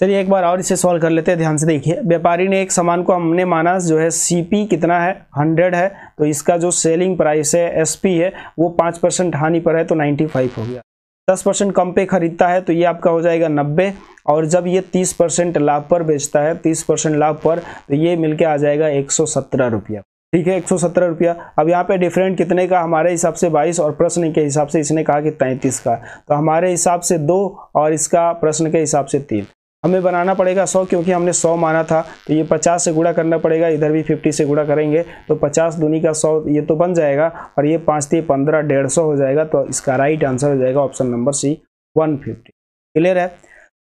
चलिए एक बार और इसे सॉल्व कर लेते हैं ध्यान से देखिए व्यापारी ने एक सामान को हमने माना जो है सीपी कितना है हंड्रेड है तो इसका जो सेलिंग प्राइस है एसपी है वो पांच परसेंट हानि पर है तो नाइनटी फाइव हो गया दस परसेंट कम पे खरीदता है तो ये आपका हो जाएगा नब्बे और जब ये तीस परसेंट लाभ पर बेचता है तीस परसेंट लाभ पर तो ये मिलकर आ जाएगा एक सौ सत्रह रुपया ठीक है एक सौ सत्रह रुपया अब यहाँ पे डिफरेंट कितने का हमारे हिसाब से बाईस और प्रश्न के हिसाब से इसने कहा कि तैंतीस का तो हमारे हिसाब से दो और इसका प्रश्न के हिसाब से तीन हमें बनाना पड़ेगा सौ क्योंकि हमने सौ माना था तो ये पचास से गुड़ा करना पड़ेगा इधर भी फिफ्टी से गुड़ा करेंगे तो पचास दूनी का सौ ये तो बन जाएगा और ये पाँच ती पंद्रह डेढ़ सौ हो जाएगा तो इसका राइट आंसर हो जाएगा option number C one fifty clear है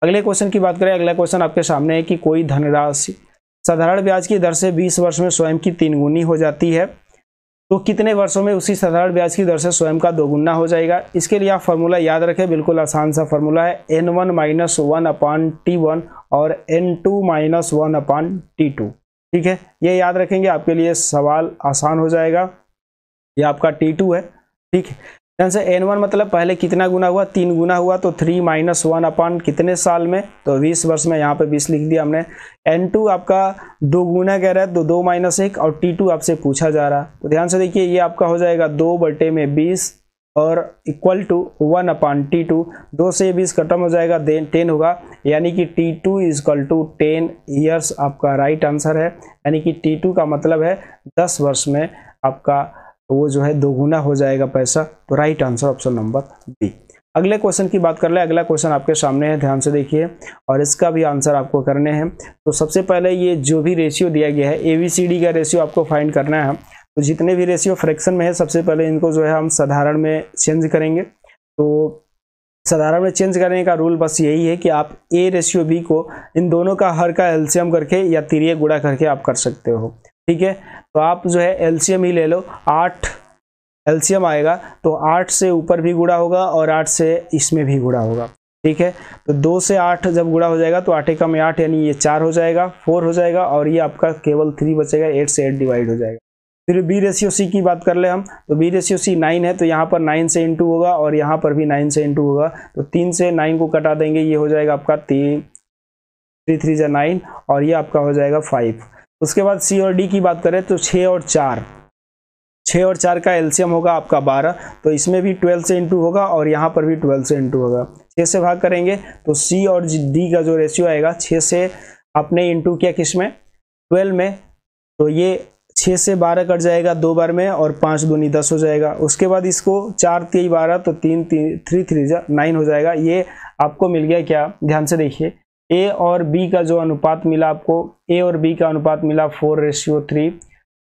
अगले क्वेश्चन की बात करें अगला क्वेश्चन आपके सामने है कि कोई धनराशि साधारण ब्याज की दर से 20 वर्ष में स्वयं की तीन गुनी हो जाती है तो कितने वर्षों में उसी साधारण ब्याज की दर से स्वयं का दोगुना हो जाएगा इसके लिए आप फॉर्मूला याद रखें बिल्कुल आसान सा फॉर्मूला है N one minus one upon T one और N two minus one upon T two ठीक है ये याद रखेंगे आपके लिए सवाल आसान हो जाएगा ये आपका टी टू है ठीक है आंसर एन वन मतलब पहले कितना गुना हुआ तीन गुना हुआ तो थ्री माइनस वन अपॉन कितने साल में तो बीस वर्ष में यहाँ पे बीस लिख दिया हमने एन टू आपका दो गुना कह रहा है तो दो माइनस एक और टी टू आपसे पूछा जा रहा तो ध्यान से देखिए ये आपका हो जाएगा दो बटे में बीस और equal to one upon T two दो से बीस खत्म हो जाएगा देन टेन होगा यानी कि T two equal to ten years आपका राइट आंसर है यानी कि टी टू का मतलब है दस वर्ष में आपका तो वो जो है दोगुना हो जाएगा पैसा तो right answer option number B अगले क्वेश्चन की बात कर ले अगला क्वेश्चन आपके सामने है ध्यान से देखिए और इसका भी आंसर आपको करने हैं तो सबसे पहले ये जो भी रेशियो दिया गया है ए बी सी डी का रेशियो आपको फाइंड करना है तो जितने भी रेशियो फ्रैक्शन में है सबसे पहले इनको जो है हम साधारण में चेंज करेंगे तो साधारण में चेंज करने का रूल बस यही है कि आप ए रेशियो बी को इन दोनों का हर का एल्सियम करके या तिरिये गुड़ा करके आप कर सकते हो ठीक है तो आप जो है एल्सियम ही ले लो आठ एल्सियम आएगा तो आठ से ऊपर भी गुड़ा होगा और आठ से इसमें भी गुड़ा होगा ठीक है तो दो से आठ जब गुड़ा हो जाएगा तो आठ एक में आठ यानी ये चार हो जाएगा फोर हो जाएगा और ये आपका केवल थ्री बचेगा एट से एट डिवाइड हो जाएगा फिर बी रेशियो सी की बात कर ले हम तो बी रेशियो सी नाइन है तो यहाँ पर नाइन से इंटू होगा और यहाँ पर भी नाइन से इंटू होगा तो तीन से नाइन को कटा देंगे ये हो जाएगा आपका तीन थ्री थ्री जा नाइन और ये आपका हो जाएगा फाइव उसके बाद सी और डी की बात करें तो छः और चार छः और चार का एल्शियम होगा आपका बारह तो इसमें भी ट्वेल्व से इंटू होगा और यहाँ पर भी ट्वेल्व से इंटू होगा छः से भाग करेंगे तो सी और डी का जो रेशियो आएगा छः से आपने इंटू किया किस में ट्वेल्व में तो ये छः से बारह कट जाएगा दो बार में और पाँच दूनी दस हो जाएगा उसके बाद इसको चार तीन बारह तो तीन तीन थ्री थ्री नाइन हो जाएगा ये आपको मिल गया क्या ध्यान से देखिए ए और बी का जो अनुपात मिला आपको ए और बी का अनुपात मिला फोर रेशियो थ्री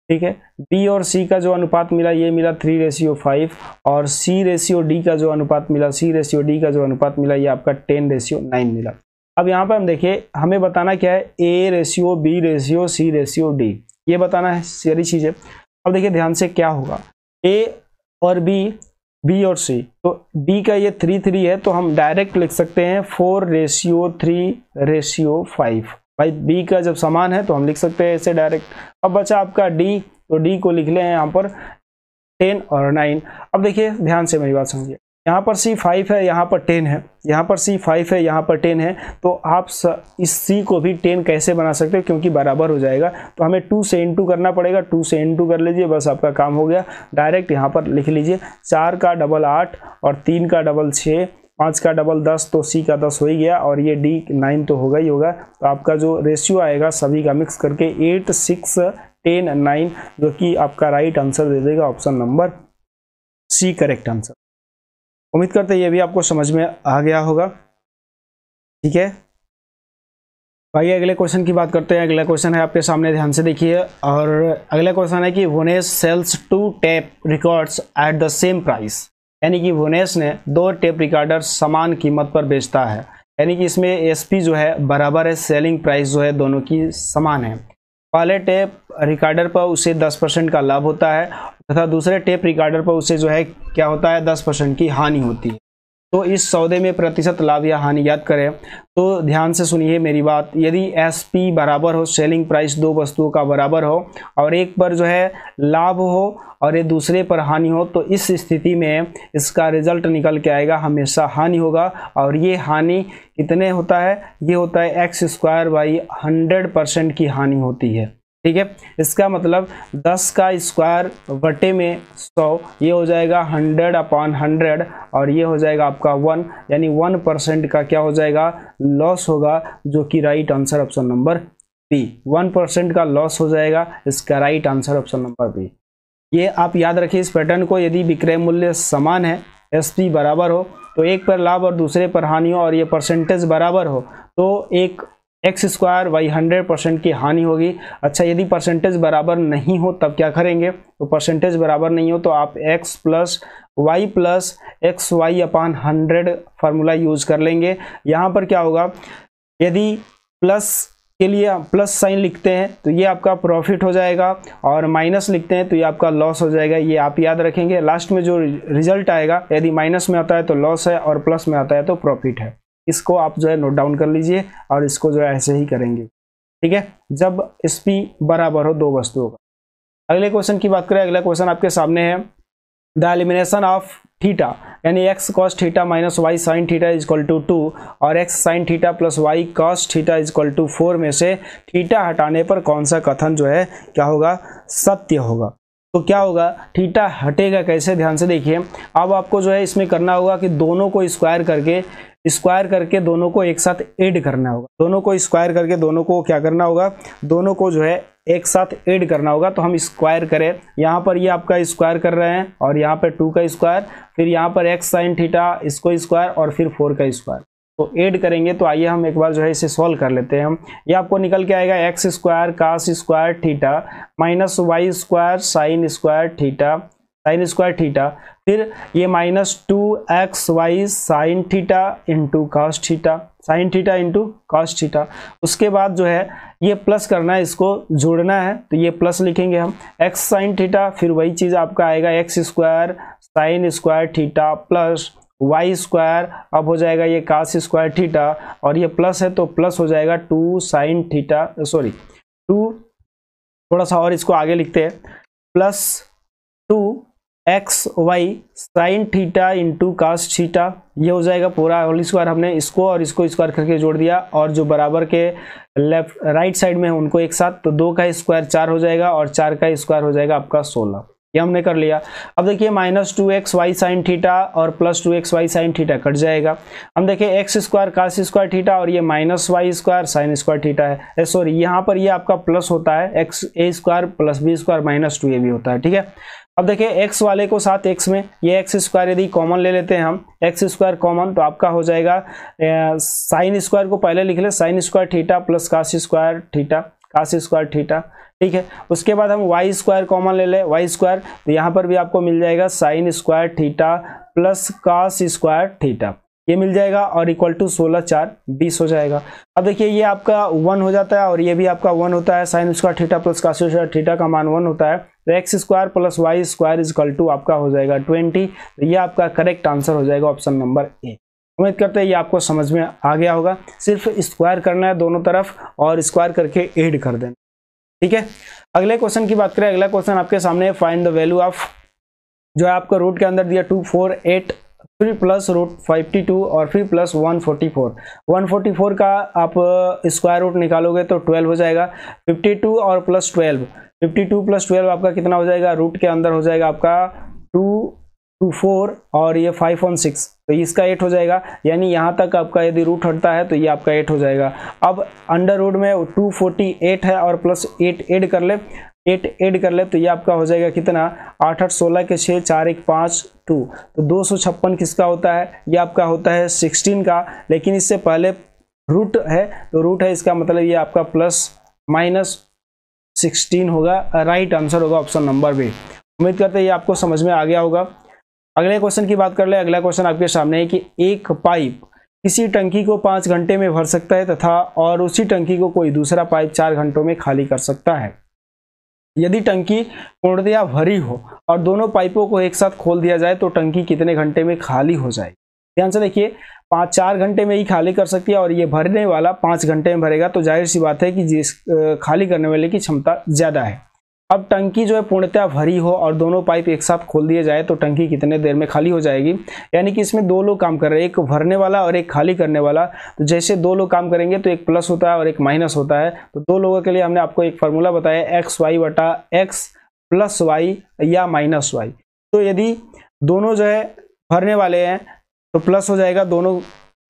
ठीक है बी और सी का जो अनुपात मिला ये मिला थ्री रेशियो फाइव और सी रेशियो डी का जो अनुपात मिला सी रेशियो डी का जो अनुपात मिला ये आपका टेन रेशियो नाइन मिला अब यहाँ पर हम देखें हमें बताना क्या है A ratio B ratio C ratio D ये बताना है सारी चीज़ें अब देखिए ध्यान से क्या होगा ए और बी बी और सी तो डी का ये थ्री थ्री है तो हम डायरेक्ट लिख सकते हैं four ratio three ratio five भाई बी का जब समान है तो हम लिख सकते हैं ऐसे डायरेक्ट अब बचा आपका डी तो डी को लिख लें यहाँ पर टेन और नाइन अब देखिए ध्यान से मेरी बात समझिए यहाँ पर सी फाइव है यहाँ पर टेन है यहाँ पर सी फाइव है यहाँ पर टेन है तो आप स, इस सी को भी टेन कैसे बना सकते हो क्योंकि बराबर हो जाएगा तो हमें टू से इन टू करना पड़ेगा टू से इन टू कर लीजिए बस आपका काम हो गया डायरेक्ट यहाँ पर लिख लीजिए चार का डबल आठ और तीन का डबल छः पाँच का डबल दस तो सी का दस हो ही गया और ये डी नाइन तो होगा ही होगा तो आपका जो रेशियो आएगा सभी का मिक्स करके एट सिक्स टेन नाइन जो कि आपका राइट आंसर दे देगा option number C correct answer उम्मीद करते हैं ये भी आपको समझ में आ गया होगा ठीक है भाई तो अगले क्वेश्चन की बात करते हैं अगला क्वेश्चन है आपके सामने ध्यान से देखिए और अगला क्वेश्चन है कि Vanessa sells two tape records at the same price यानी कि वोनेस ने दो टेप रिकॉर्डर समान कीमत पर बेचता है यानी कि इसमें एसपी जो है बराबर है सेलिंग प्राइस जो है दोनों की समान है पहले टेप रिकॉर्डर पर उसे दस परसेंट का लाभ होता है तथा दूसरे टेप रिकॉर्डर पर उसे जो है क्या होता है दस परसेंट की हानि होती है तो इस सौदे में प्रतिशत लाभ या हानि याद करें तो ध्यान से सुनिए मेरी बात यदि एस पी बराबर हो सेलिंग प्राइस दो वस्तुओं का बराबर हो और एक पर जो है लाभ हो और ये दूसरे पर हानि हो तो इस स्थिति में इसका रिजल्ट निकल के आएगा हमेशा हानि होगा और ये हानि कितने होता है ये होता है X square by hundred percent की हानि होती है ठीक है इसका मतलब 10 का स्क्वायर बटे में 100 ये हो जाएगा 100 अपॉन 100 और ये हो जाएगा आपका 1 यानी 1 परसेंट का क्या हो जाएगा लॉस होगा जो कि right answer option number B 1 percent का लॉस हो जाएगा इसका right answer option number B ये आप याद रखिए इस पैटर्न को यदि विक्रय मूल्य समान है एस बराबर हो तो एक पर लाभ और दूसरे पर हो और ये परसेंटेज बराबर हो तो एक X square Y hundred percent की हानि होगी अच्छा यदि परसेंटेज बराबर नहीं हो तब क्या करेंगे तो परसेंटेज बराबर नहीं हो तो आप X plus Y plus X Y upon hundred formula use कर लेंगे यहाँ पर क्या होगा यदि प्लस के लिए प्लस साइन लिखते हैं तो ये आपका प्रॉफिट हो जाएगा और माइनस लिखते हैं तो ये आपका लॉस हो जाएगा ये आप याद रखेंगे लास्ट में जो रिजल्ट आएगा यदि माइनस में आता है तो लॉस है और प्लस में आता है तो प्रॉफिट है इसको आप जो है नोट डाउन कर लीजिए और इसको जो है ऐसे ही करेंगे ठीक है जब एस पी बराबर हो दो वस्तुओं का अगले क्वेश्चन की बात करें अगला क्वेश्चन आपके सामने है द एलिमिनेशन ऑफ थीटा यानी X cos theta minus Y sine theta is equal to two और X sine theta plus Y cos theta is equal to four में से थीटा हटाने पर कौन सा कथन जो है क्या होगा सत्य होगा तो क्या होगा थीटा हटेगा कैसे ध्यान से देखिए अब आपको जो है इसमें करना होगा कि दोनों को स्क्वायर करके स्क्वायर करके दोनों को एक साथ ऐड करना होगा दोनों को स्क्वायर करके दोनों को क्या करना होगा दोनों को जो है एक साथ ऐड करना होगा तो हम स्क्वायर करें यहाँ पर ये आपका स्क्वायर कर रहे हैं और यहाँ पर टू का स्क्वायर फिर यहाँ पर एक्स साइन थीटा इसको स्क्वायर और फिर फोर का स्क्वायर तो ऐड करेंगे तो आइए हम एक बार जो है इसे सॉल्व कर लेते हैं हम ये आपको निकल के आएगा X square cos square theta minus Y square sine square theta sine square theta फिर ये minus two X Y sine theta into cos theta sine theta into cos theta उसके बाद जो है ये प्लस करना है इसको जोड़ना है तो ये प्लस लिखेंगे हम एक्स साइन थीटा फिर वही चीज़ आपका आएगा X square sine square theta plus Y square अब हो जाएगा ये कास स्क्वायर थीटा और ये प्लस है तो प्लस हो जाएगा two sine theta sorry two थोड़ा सा और इसको आगे लिखते हैं plus two X Y sine theta into cos theta ये हो जाएगा पूरा होल स्क्वायर हमने इसको और इसको स्क्वायर करके जोड़ दिया और जो बराबर के लेफ्ट राइट साइड में है उनको एक साथ तो दो का स्क्वायर चार हो जाएगा और चार का स्क्वायर हो जाएगा आपका सोलह ये हमने कर लिया अब देखिए minus two X Y sine theta और plus two X Y sine theta cut जाएगा हम देखिए X square cos square theta और ये minus Y square sine square theta है सॉरी यहाँ पर ये आपका प्लस होता है X A square plus B square minus two A भी होता है ठीक है अब देखिए एक्स वाले को साथ एक्स में ये एक्स स्क्वायर यदि कॉमन ले लेते हैं हम एक्स स्क्वायर कॉमन तो आपका हो जाएगा साइन स्क्वायर को पहले लिख ले sine square theta plus cos square theta cos square theta ठीक है उसके बाद हम वाई स्क्वायर कॉमन ले ले वाई स्क्वायर तो यहाँ पर भी आपको मिल जाएगा sine square theta plus cos square theta ये मिल जाएगा और इक्वल टू सोलह चार बीस हो जाएगा अब देखिए ये आपका वन हो जाता है और ये भी आपका वन होता है sine square theta plus cos square theta का मान वन होता है तो x square plus Y square is equal two आपका हो जाएगा ट्वेंटी तो ये आपका करेक्ट आंसर हो जाएगा ऑप्शन नंबर ए उम्मीद करते हैं ये आपको समझ में आ गया होगा सिर्फ स्क्वायर करना है दोनों तरफ और स्क्वायर करके एड कर देना ठीक है अगले क्वेश्चन की बात करें अगला क्वेश्चन आपके सामने fine find the value of जो है आपको रूट के अंदर दिया टू फोर एट फिर प्लस रूट फिफ्टी टू और फिर plus one forty four one forty four का आप स्क्वायर uh, रूट निकालोगे तो ट्वेल्व हो जाएगा फिफ्टी टू और plus twelve fifty two plus twelve आपका कितना हो जाएगा रूट के अंदर हो जाएगा आपका टू टू फोर और ये फाइव वन सिक्स तो इसका एट हो जाएगा यानी यहाँ तक आपका यदि रूट हटता है तो ये आपका एट हो जाएगा अब अंडर रूट में टू फोर्टी एट है और प्लस एट एड कर ले एट ऐड कर ले तो ये आपका हो जाएगा कितना आठ आठ सोलह के छः चार एक पाँच टू तो दो सौ छप्पन किसका होता है ये आपका होता है सिक्सटीन का लेकिन इससे पहले रूट है तो रूट है इसका मतलब ये आपका प्लस माइनस सिक्सटीन होगा राइट आंसर होगा ऑप्शन नंबर बी उम्मीद करते हैं ये आपको समझ में आ गया होगा अगले क्वेश्चन की बात कर ले अगला क्वेश्चन आपके सामने है कि एक पाइप किसी टंकी को पाँच घंटे में भर सकता है तथा और उसी टंकी को कोई दूसरा पाइप चार घंटों में खाली कर सकता है यदि टंकी पूर्णतया भरी हो और दोनों पाइपों को एक साथ खोल दिया जाए तो टंकी कितने घंटे में खाली हो जाएगी ध्यान से देखिए पाँच चार घंटे में ही खाली कर सकती है और ये भरने वाला पाँच घंटे में भरेगा तो जाहिर सी बात है कि जिस खाली करने वाले की क्षमता ज़्यादा है अब टंकी जो है पूर्णतया भरी हो और दोनों पाइप एक साथ खोल दिए जाए तो टंकी कितने देर में खाली हो जाएगी यानी कि इसमें दो लोग काम कर रहे हैं एक भरने वाला और एक खाली करने वाला तो जैसे दो लोग काम करेंगे तो एक प्लस होता है और एक माइनस होता है तो दो लोगों के लिए हमने आपको एक फार्मूला बताया एक्स वाई वटा एक्स प्लस वाई या माइनस वाई तो यदि दोनों जो है भरने वाले हैं तो प्लस हो जाएगा दोनों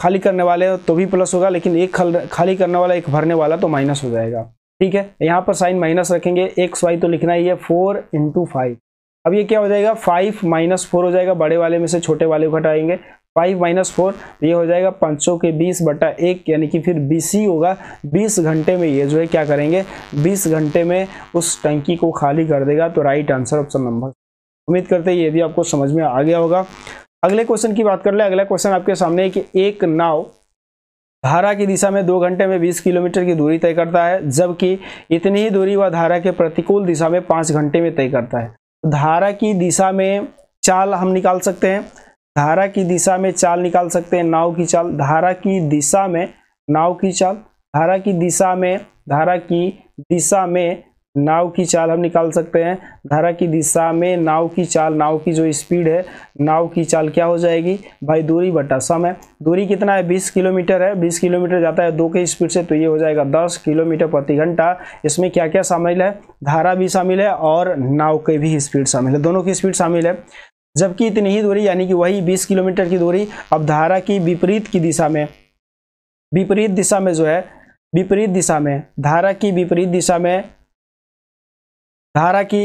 खाली करने वाले तो भी प्लस होगा लेकिन एक खाली करने वाला एक भरने वाला तो माइनस हो जाएगा ठीक है यहाँ पर साइन माइनस रखेंगे एक्स वाई तो लिखना ही है फोर इंटू फाइव अब ये क्या हो जाएगा फाइव माइनस फोर हो जाएगा बड़े वाले में से छोटे वाले घटाएंगे फाइव माइनस फोर ये हो जाएगा पाँच सौ के बीस बटा एक यानी कि फिर बीस ही होगा बीस घंटे में ये जो है क्या करेंगे बीस घंटे में उस टंकी को खाली कर देगा तो राइट आंसर ऑप्शन नंबर उम्मीद करते हैं ये भी आपको समझ में आ गया होगा अगले क्वेश्चन की बात कर ले अगला क्वेश्चन आपके सामने है कि एक नाव धारा की दिशा में दो घंटे में 20 किलोमीटर की दूरी तय करता है जबकि इतनी ही दूरी वह धारा के प्रतिकूल दिशा में पाँच घंटे में तय करता है तो धारा की दिशा में चाल हम निकाल सकते हैं धारा की दिशा में चाल निकाल सकते हैं नाव की चाल धारा की दिशा में नाव की चाल धारा की दिशा में धारा की दिशा में नाव की चाल हम निकाल सकते हैं धारा की दिशा में नाव की चाल नाव की जो स्पीड है नाव की चाल क्या हो जाएगी भाई दूरी बटा समय दूरी कितना है 20 किलोमीटर है 20 किलोमीटर जाता है दो के स्पीड से तो ये हो जाएगा 10 किलोमीटर प्रति घंटा इसमें क्या क्या शामिल है धारा भी शामिल है और नाव के भी स्पीड शामिल है दोनों की स्पीड शामिल है जबकि इतनी ही दूरी यानी कि वही बीस किलोमीटर की दूरी अब धारा की विपरीत की दिशा में विपरीत दिशा में जो है विपरीत दिशा में धारा की विपरीत दिशा में धारा की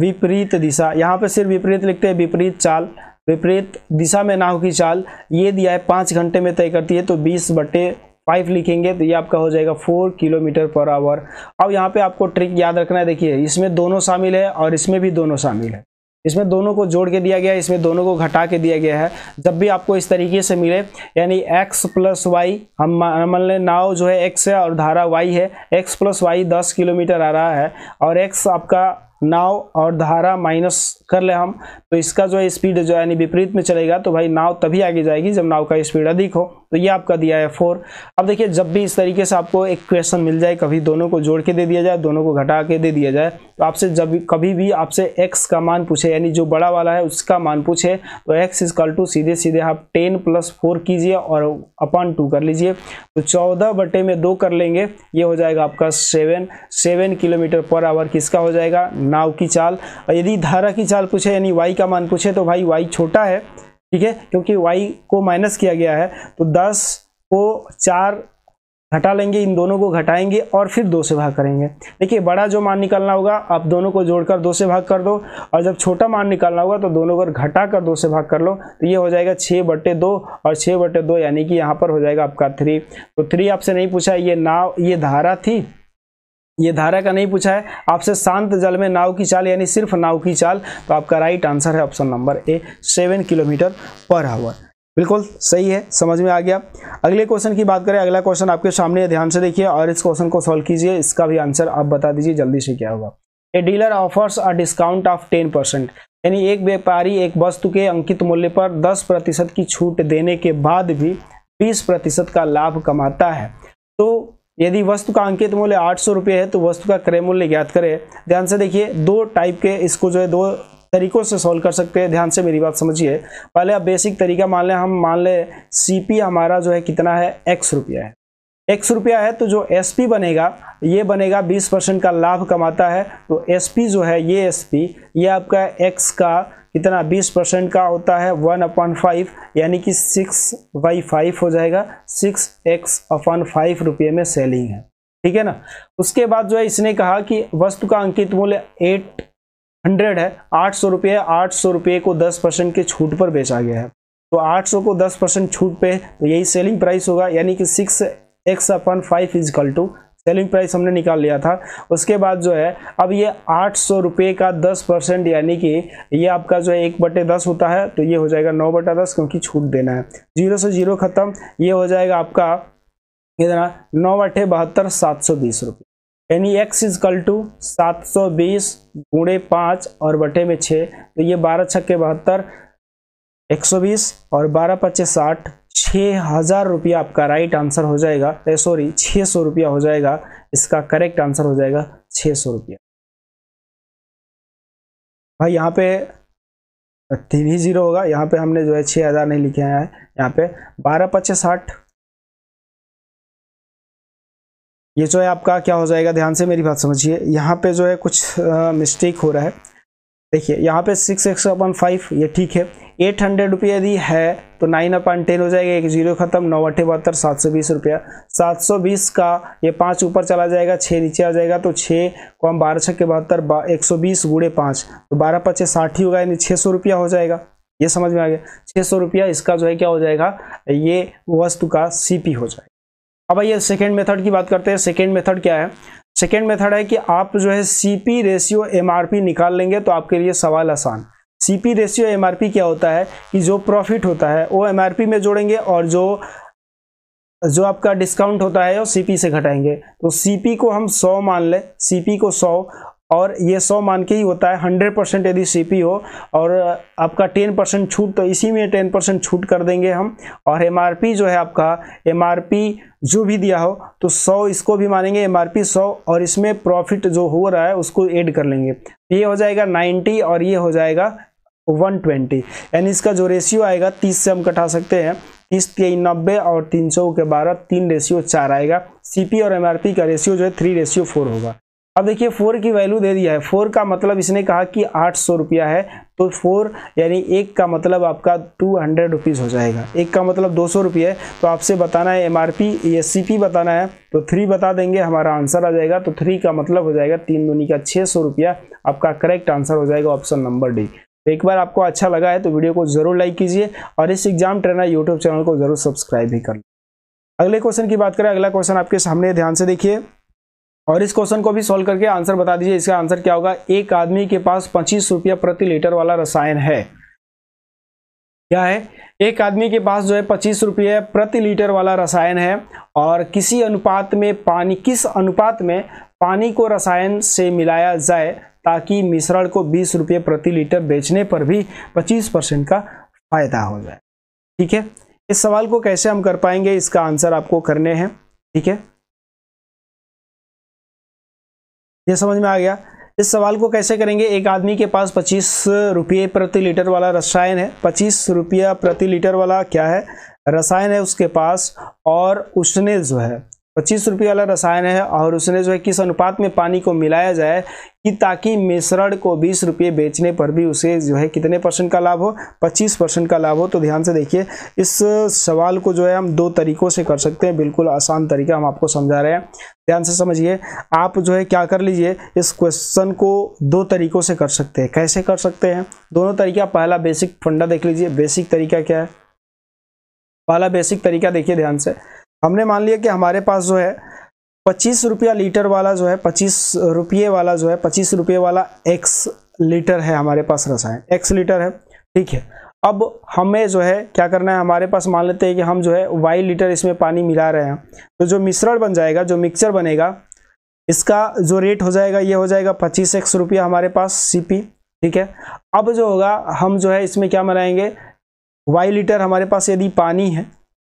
विपरीत दिशा यहाँ पे सिर्फ विपरीत लिखते हैं विपरीत चाल विपरीत दिशा में नाव की चाल ये दिया है पाँच घंटे में तय करती है तो बीस बटे फाइव लिखेंगे तो ये आपका हो जाएगा फोर किलोमीटर पर आवर अब यहाँ पे आपको ट्रिक याद रखना है देखिए इसमें दोनों शामिल है और इसमें भी दोनों शामिल है इसमें दोनों को जोड़ के दिया गया है इसमें दोनों को घटा के दिया गया है जब भी आपको इस तरीके से मिले यानी x प्लस वाई हम मान लें नाव जो है x है और धारा y है x प्लस वाई दस किलोमीटर आ रहा है और x आपका नाव और धारा माइनस कर ले हम तो इसका जो है स्पीड जो यानी विपरीत में चलेगा तो भाई नाव तभी आगे जाएगी जब नाव का स्पीड अधिक हो तो ये आपका दिया है फोर अब देखिए जब भी इस तरीके से आपको एक क्वेश्चन मिल जाए कभी दोनों को जोड़ के दे दिया जाए दोनों को घटा के दे दिया जाए तो आपसे जब कभी भी आपसे एक्स का मान पूछे यानी जो बड़ा वाला है उसका मान पूछे तो एक्स इजकल टू सीधे सीधे आप टेन प्लस फोर कीजिए और अपॉन टू कर लीजिए तो चौदह बटे में दो कर लेंगे ये हो जाएगा आपका seven seven kilometre per hour किसका हो जाएगा नाव की चाल और यदि धारा की चाल पूछे यानी वाई का मान पूछे तो भाई वाई छोटा है ठीक है क्योंकि वाई को माइनस किया गया है तो दस को चार घटा लेंगे इन दोनों को घटाएंगे और फिर दो से भाग करेंगे देखिए बड़ा जो मान निकालना होगा आप दोनों को जोड़कर दो से भाग कर दो और जब छोटा मान निकालना होगा तो दोनों को घटा कर दो से भाग कर लो तो ये हो जाएगा छः बटे दो और छः बटे दो यानी कि यहाँ पर हो जाएगा आपका थ्री तो थ्री आपसे नहीं पूछा ये नाव ये धारा थी ये धारा का नहीं पूछा है आपसे शांत जल में नाव की चाल यानी सिर्फ नाव की चाल तो आपका राइट आंसर है option number A seven kilometre per hour बिल्कुल सही है समझ में आ गया अगले क्वेश्चन की बात करें अगला क्वेश्चन आपके सामने ध्यान से देखिए और इस क्वेश्चन को सॉल्व कीजिए इसका भी आंसर आप बता दीजिए जल्दी से क्या होगा a dealer offers a discount of ten percent यानी एक व्यापारी एक वस्तु के अंकित मूल्य पर दस प्रतिशत की छूट देने के बाद भी बीस प्रतिशत का लाभ कमाता है तो यदि वस्तु का अंकित मूल्य आठ सौ रुपये है तो वस्तु का क्रय मूल्य ज्ञात करें ध्यान से देखिए दो टाइप के इसको जो है दो तरीकों से सॉल्व कर सकते हैं ध्यान से मेरी बात समझिए पहले आप बेसिक तरीका मान लें हम मान लें सी हमारा जो है कितना है एक्स रुपया है एक्स रुपया है तो जो एस पी बनेगा ये बनेगा बीस परसेंट का लाभ कमाता है तो एस पी जो है ये एस पी ये आपका एक्स का कितना बीस परसेंट का होता है वन अपॉन फाइव यानी कि सिक्स बाई फाइव हो जाएगा सिक्स एक्स अपॉन फाइव रुपये में सेलिंग है ठीक है ना उसके बाद जो है इसने कहा कि वस्तु का अंकित मूल्य एट हंड्रेड है आठ सौ रुपये आठ सौ रुपये को दस परसेंट के छूट पर बेचा गया है तो आठ सौ को दस परसेंट छूट पे तो यही सेलिंग प्राइस होगा यानी कि six x upon five is equal to selling price हमने निकाल लिया था उसके बाद जो है अब ये आठ सौ रुपये का दस परसेंट यानी कि ये आपका जो है एक बटे दस होता है तो ये हो जाएगा नौ बटा दस क्योंकि छूट देना है जीरो से जीरो खत्म ये हो जाएगा आपका कितना नौ बटे बहत्तर सात सौ बीस रुपये यानी एक्स इज कल टू सात सौ बीस गुणे पाँच और बटे में छः तो ये बारह छक्के बहत्तर एक सौ बीस और बारह पच्चीस साठ छः हज़ार रुपया आपका राइट आंसर हो जाएगा सॉरी छः सौ रुपया हो जाएगा इसका करेक्ट आंसर हो जाएगा छ सौ रुपया भाई यहाँ पे तीन ही जीरो होगा यहाँ पे हमने जो है छः हज़ार नहीं लिखे हैं यहाँ पे बारह पच्चीस साठ ये जो है आपका क्या हो जाएगा ध्यान से मेरी बात समझिए यहाँ पे जो है कुछ मिस्टेक हो रहा है देखिए यहाँ पे सिक्स एक्स अपन फाइव ये ठीक है एट हंड्रेड रुपये यदि है तो नाइन अपन टेन हो जाएगा एक जीरो खत्म नौ अठे बहत्तर सात सौ बीस रुपया सात सौ बीस का ये पाँच ऊपर चला जाएगा छः नीचे आ जाएगा तो छः को हम बारह के बहत्तर एक सौ बीस गुड़े पाँच तो बारह पच्चीस साठ ही होगा यानी छः सौ रुपया हो जाएगा ये समझ में आ गया छः सौ रुपया इसका जो है क्या हो जाएगा ये वस्तु का पी हो जाएगा अब भाई सेकेंड मेथड की बात करते हैं सेकेंड मेथड क्या है सेकेंड मेथड है कि आप जो है C P ratio M R P निकाल लेंगे तो आपके लिए सवाल आसान C P ratio M R P क्या होता है कि जो प्रॉफिट होता है वो एम आर पी में जोड़ेंगे और जो जो आपका डिस्काउंट होता है वो सीपी से घटाएंगे तो सीपी को हम 100 मान लें सीपी को 100 और ये सौ मान के ही होता है हंड्रेड परसेंट यदि सी हो और आपका टेन परसेंट छूट तो इसी में टेन परसेंट छूट कर देंगे हम और एम जो है आपका एम जो भी दिया हो तो सौ इसको भी मानेंगे एम आर पी सौ और इसमें प्रॉफिट जो हो रहा है उसको ऐड कर लेंगे ये हो जाएगा नाइन्टी और ये हो जाएगा वन ट्वेंटी यानी इसका जो रेशियो आएगा तीस से हम कटा सकते हैं तीस तीन नब्बे और तीन सौ के बारह तीन रेशियो चार आएगा पी और पी का रेशियो जो है थ्री रेशियो फोर होगा अब देखिए फोर की वैल्यू दे दिया है फोर का मतलब इसने कहा कि आठ सौ रुपया है तो फोर यानी एक का मतलब आपका टू हंड्रेड रुपीज़ हो जाएगा एक का मतलब दो सौ रुपये है तो आपसे बताना है M R P C P बताना है तो थ्री बता देंगे हमारा आंसर आ जाएगा तो थ्री का मतलब हो जाएगा तीन दूनी का छः सौ रुपया आपका करेक्ट आंसर हो जाएगा ऑप्शन नंबर डी तो एक बार आपको अच्छा लगा है तो वीडियो को ज़रूर लाइक कीजिए और इस एग्जाम ट्रेनर यूट्यूब चैनल को ज़रूर सब्सक्राइब भी कर अगले क्वेश्चन की बात करें अगला क्वेश्चन आपके सामने ध्यान से देखिए और इस क्वेश्चन को भी सॉल्व करके आंसर बता दीजिए इसका आंसर क्या होगा एक आदमी के पास पच्चीस रुपया प्रति लीटर वाला रसायन है क्या है एक आदमी के पास जो है पच्चीस रुपये प्रति लीटर वाला रसायन है और किसी अनुपात में पानी किस अनुपात में पानी को रसायन से मिलाया जाए ताकि मिश्रण को बीस रुपये प्रति लीटर बेचने पर भी पच्चीस परसेंट का फायदा हो जाए ठीक है इस सवाल को कैसे हम कर पाएंगे इसका आंसर आपको करने हैं ठीक है ये समझ में आ गया इस सवाल को कैसे करेंगे एक आदमी के पास पच्चीस रुपये प्रति लीटर वाला रसायन है पच्चीस रुपया प्रति लीटर वाला क्या है रसायन है उसके पास और उसने जो है पच्चीस रुपये वाला रसायन है और उसने जो है किस अनुपात में पानी को मिलाया जाए कि ताकि मिश्रण को बीस रुपये बेचने पर भी उसे जो है कितने परसेंट का लाभ हो पच्चीस परसेंट का लाभ हो तो ध्यान से देखिए इस सवाल को जो है हम दो तरीकों से कर सकते हैं बिल्कुल आसान तरीका हम आपको समझा रहे हैं ध्यान से समझिए आप जो है क्या कर लीजिए इस क्वेश्चन को दो तरीकों से कर सकते हैं कैसे कर सकते हैं दोनों तरीका पहला बेसिक फंडा देख लीजिए बेसिक तरीका क्या है पहला बेसिक तरीका देखिए ध्यान से हमने मान लिया कि हमारे पास जो है पच्चीस रुपया लीटर वाला जो है पच्चीस रुपये वाला जो है पच्चीस रुपये वाला एक्स लीटर है हमारे पास रसायन एक्स लीटर है ठीक है अब हमें जो है क्या करना है हमारे पास मान लेते हैं कि हम जो है वाई लीटर इसमें पानी मिला रहे हैं तो जो मिश्रण बन जाएगा जो मिक्सचर बनेगा इसका जो रेट हो जाएगा ये हो जाएगा पच्चीस एक्स रुपया हमारे पास पी ठीक है अब जो होगा हम जो है इसमें क्या बनाएंगे वाई लीटर हमारे पास यदि पानी है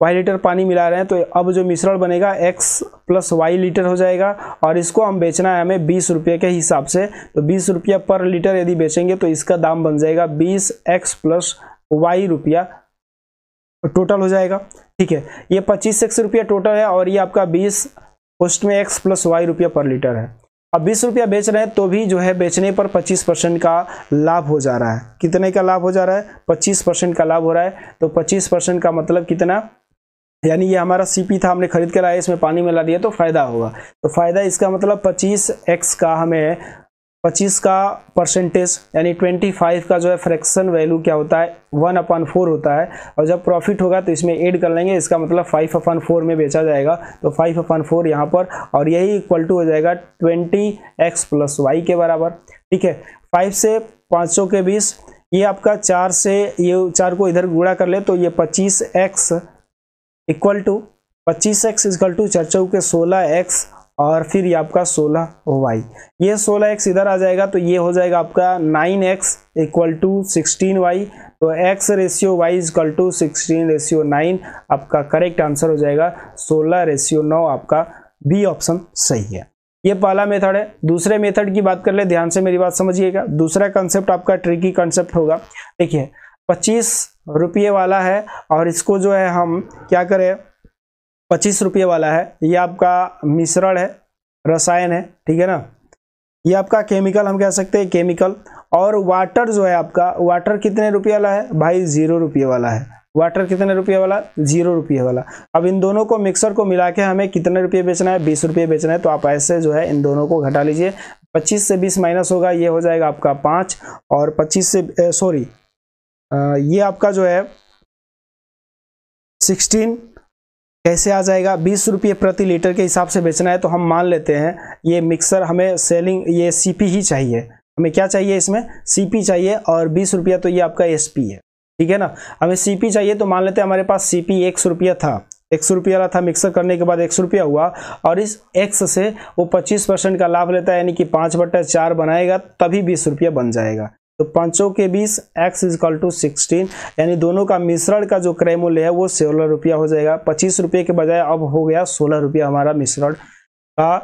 वाई लीटर पानी मिला रहे हैं तो अब जो मिश्रण बनेगा एक्स प्लस वाई लीटर हो जाएगा और इसको हम बेचना है हमें बीस रुपये के हिसाब से तो बीस रुपया पर लीटर यदि बेचेंगे तो इसका दाम बन जाएगा बीस एक्स प्लस वाई रुपया टोटल तो हो जाएगा ठीक है ये पच्चीस एक्स रुपया टोटल है और ये आपका बीस पोस्ट में एक्स प्लस वाई रुपया पर लीटर है अब बीस रुपया बेच रहे हैं तो भी जो है बेचने पर पच्चीस परसेंट का लाभ हो जा रहा है कितने का लाभ हो जा रहा है पच्चीस परसेंट का लाभ हो रहा है तो पच्चीस परसेंट का मतलब कितना यानी ये हमारा सी था हमने खरीद कर आया इसमें पानी मिला दिया तो फ़ायदा होगा तो फ़ायदा इसका मतलब पच्चीस एक्स का हमें पच्चीस का परसेंटेज यानी ट्वेंटी फाइव का जो है फ्रैक्शन वैल्यू क्या होता है वन अपन फोर होता है और जब प्रॉफिट होगा तो इसमें ऐड कर लेंगे इसका मतलब फाइव अपन फोर में बेचा जाएगा तो फाइव अपन फोर यहाँ पर और यही इक्वल टू हो जाएगा ट्वेंटी एक्स प्लस वाई के बराबर ठीक है फाइव से पाँच के बीस ये आपका चार से ये चार को इधर गुड़ा कर ले तो ये पच्चीस एक्स इक्वल टू पच्चीस एक्स इजकल टू चार चौके सोलह एक्स और फिर ये आपका सोलह वाई ये सोलह एक्स इधर आ जाएगा तो ये हो जाएगा आपका nine x equal to sixteen y तो x ratio y is equal to sixteen ratio nine आपका करेक्ट आंसर हो जाएगा सोलह रेशियो नौ आपका बी ऑप्शन सही है ये पहला मेथड है दूसरे मेथड की बात कर ले ध्यान से मेरी बात समझिएगा दूसरा कंसेप्ट आपका ट्रिकी कंसेप्ट होगा देखिए पच्चीस रुपये वाला है और इसको जो है हम क्या करें पच्चीस रुपये वाला है ये आपका मिश्रण है रसायन है ठीक है ना ये आपका केमिकल हम कह सकते हैं केमिकल और वाटर जो है आपका वाटर कितने रुपये वाला है भाई ज़ीरो रुपये वाला है वाटर कितने रुपये वाला जीरो रुपये वाला अब इन दोनों को मिक्सर को मिला के हमें कितने रुपये बेचना है बीस रुपये बेचना है तो आप ऐसे जो है इन दोनों को घटा लीजिए पच्चीस से बीस माइनस होगा ये हो जाएगा आपका पाँच और पच्चीस से सॉरी ये आपका जो है सिक्सटीन कैसे आ जाएगा बीस रुपये प्रति लीटर के हिसाब से बेचना है तो हम मान लेते हैं ये मिक्सर हमें सेलिंग ये सीपी ही चाहिए हमें क्या चाहिए इसमें सीपी चाहिए और बीस रुपया तो ये आपका एसपी है ठीक है ना हमें सीपी चाहिए तो मान लेते हैं हमारे पास सीपी एक सौ रुपया था एक सौ रुपया वाला था मिक्सर करने के बाद एक सौ रुपया हुआ और इस एक्स से वो पच्चीस परसेंट का लाभ लेता है यानी कि पाँच बट्टा चार बनाएगा तभी बीस रुपया बन जाएगा तो पांचों के बीस एक्स इजकल टू सिक्सटीन यानी दोनों का मिश्रण का जो क्रय मूल्य है वो सोलह रुपया हो जाएगा पच्चीस रुपये के बजाय अब हो गया सोलह रुपया हमारा मिश्रण का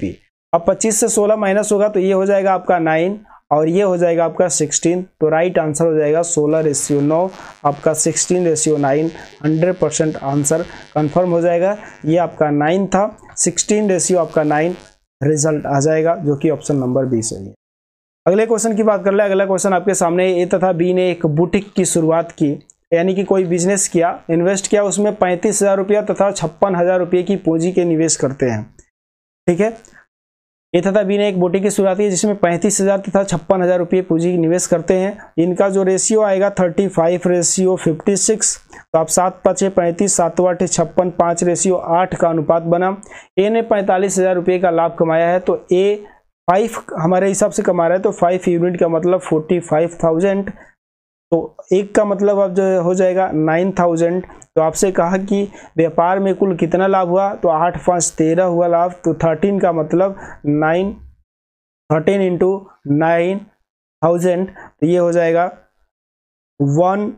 पी अब पच्चीस से सोलह माइनस होगा तो ये हो जाएगा आपका नाइन और ये हो जाएगा आपका सिक्सटीन तो राइट आंसर हो जाएगा सोलह रेशियो नौ आपका sixteen ratio nine hundred percent answer confirm हो जाएगा ये आपका नाइन था सिक्सटीन रेशियो आपका नाइन रिजल्ट आ जाएगा जो कि ऑप्शन नंबर बी सही है अगले क्वेश्चन की बात कर ले अगला क्वेश्चन आपके सामने ए तथा बी ने एक बुटीक की शुरुआत की यानी कि कोई बिजनेस किया इन्वेस्ट किया उसमें पैंतीस हज़ार रुपया तथा छप्पन हज़ार रुपये की पूंजी के निवेश करते हैं ठीक है ए तथा बी ने एक बुटीक की शुरुआत की जिसमें पैंतीस हज़ार तथा छप्पन हज़ार रुपये पूंजी निवेश करते हैं इनका जो रेशियो आएगा thirty five ratio fifty six तो आप सात पाँच पैंतीस सात आठ छप्पन पाँच रेशियो आठ का अनुपात बना ए ने पैंतालीस हज़ार रुपये का लाभ कमाया है तो ए फाइव हमारे हिसाब से कमा रहा है तो फाइव यूनिट का मतलब फोर्टी फाइव थाउजेंड तो एक का मतलब अब जो हो जाएगा नाइन थाउजेंड तो आपसे कहा कि व्यापार में कुल कितना लाभ हुआ तो आठ पाँच तेरह हुआ लाभ तो थर्टीन का मतलब nine thirteen into nine thousand तो ये हो जाएगा वन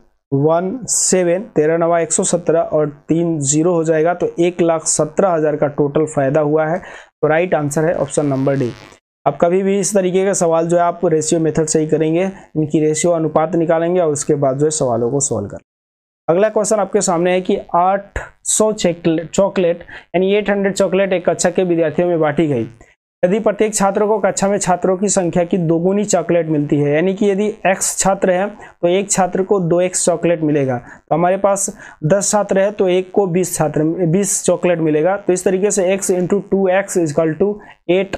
वन सेवन तेरह नवा एक सौ सत्रह और तीन जीरो हो जाएगा तो एक लाख सत्रह हज़ार का टोटल फ़ायदा हुआ है तो राइट आंसर है ऑप्शन नंबर डी अब कभी भी इस तरीके का सवाल जो है आप रेशियो मेथड से ही करेंगे इनकी रेशियो अनुपात निकालेंगे और उसके बाद जो है सवालों को सॉल्व करें अगला क्वेश्चन आपके सामने है कि आठ सौ चॉकलेट यानी एट हंड्रेड चॉकलेट एक कक्षा अच्छा के विद्यार्थियों में बांटी गई यदि प्रत्येक छात्र को कक्षा में छात्रों की संख्या की दोगुनी चॉकलेट मिलती है यानी कि यदि x छात्र है तो एक छात्र को दो एक्स चॉकलेट मिलेगा तो हमारे पास 10 छात्र है तो एक को 20 छात्र 20 चॉकलेट मिलेगा तो इस तरीके से x into two x is equal to eight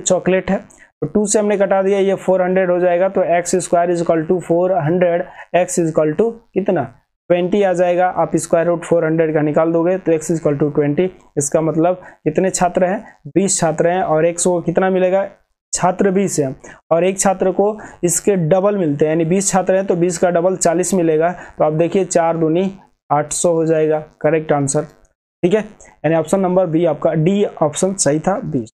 chocolate है तो टू से हमने कटा दिया ये फोर हंड्रेड हो जाएगा तो x square is equal to four hundred x two कितना ट्वेंटी आ जाएगा आप स्क्वायर रूट फोर हंड्रेड का निकाल दोगे तो एक्स इजक्वल टू ट्वेंटी इसका मतलब कितने छात्र हैं बीस छात्र हैं और एक को कितना मिलेगा छात्र बीस है और एक छात्र को इसके डबल मिलते हैं यानी बीस छात्र हैं तो बीस का डबल चालीस मिलेगा तो आप देखिए चार दूनी आठ सौ हो जाएगा करेक्ट आंसर ठीक है यानी ऑप्शन नंबर बी आपका डी ऑप्शन सही था बीस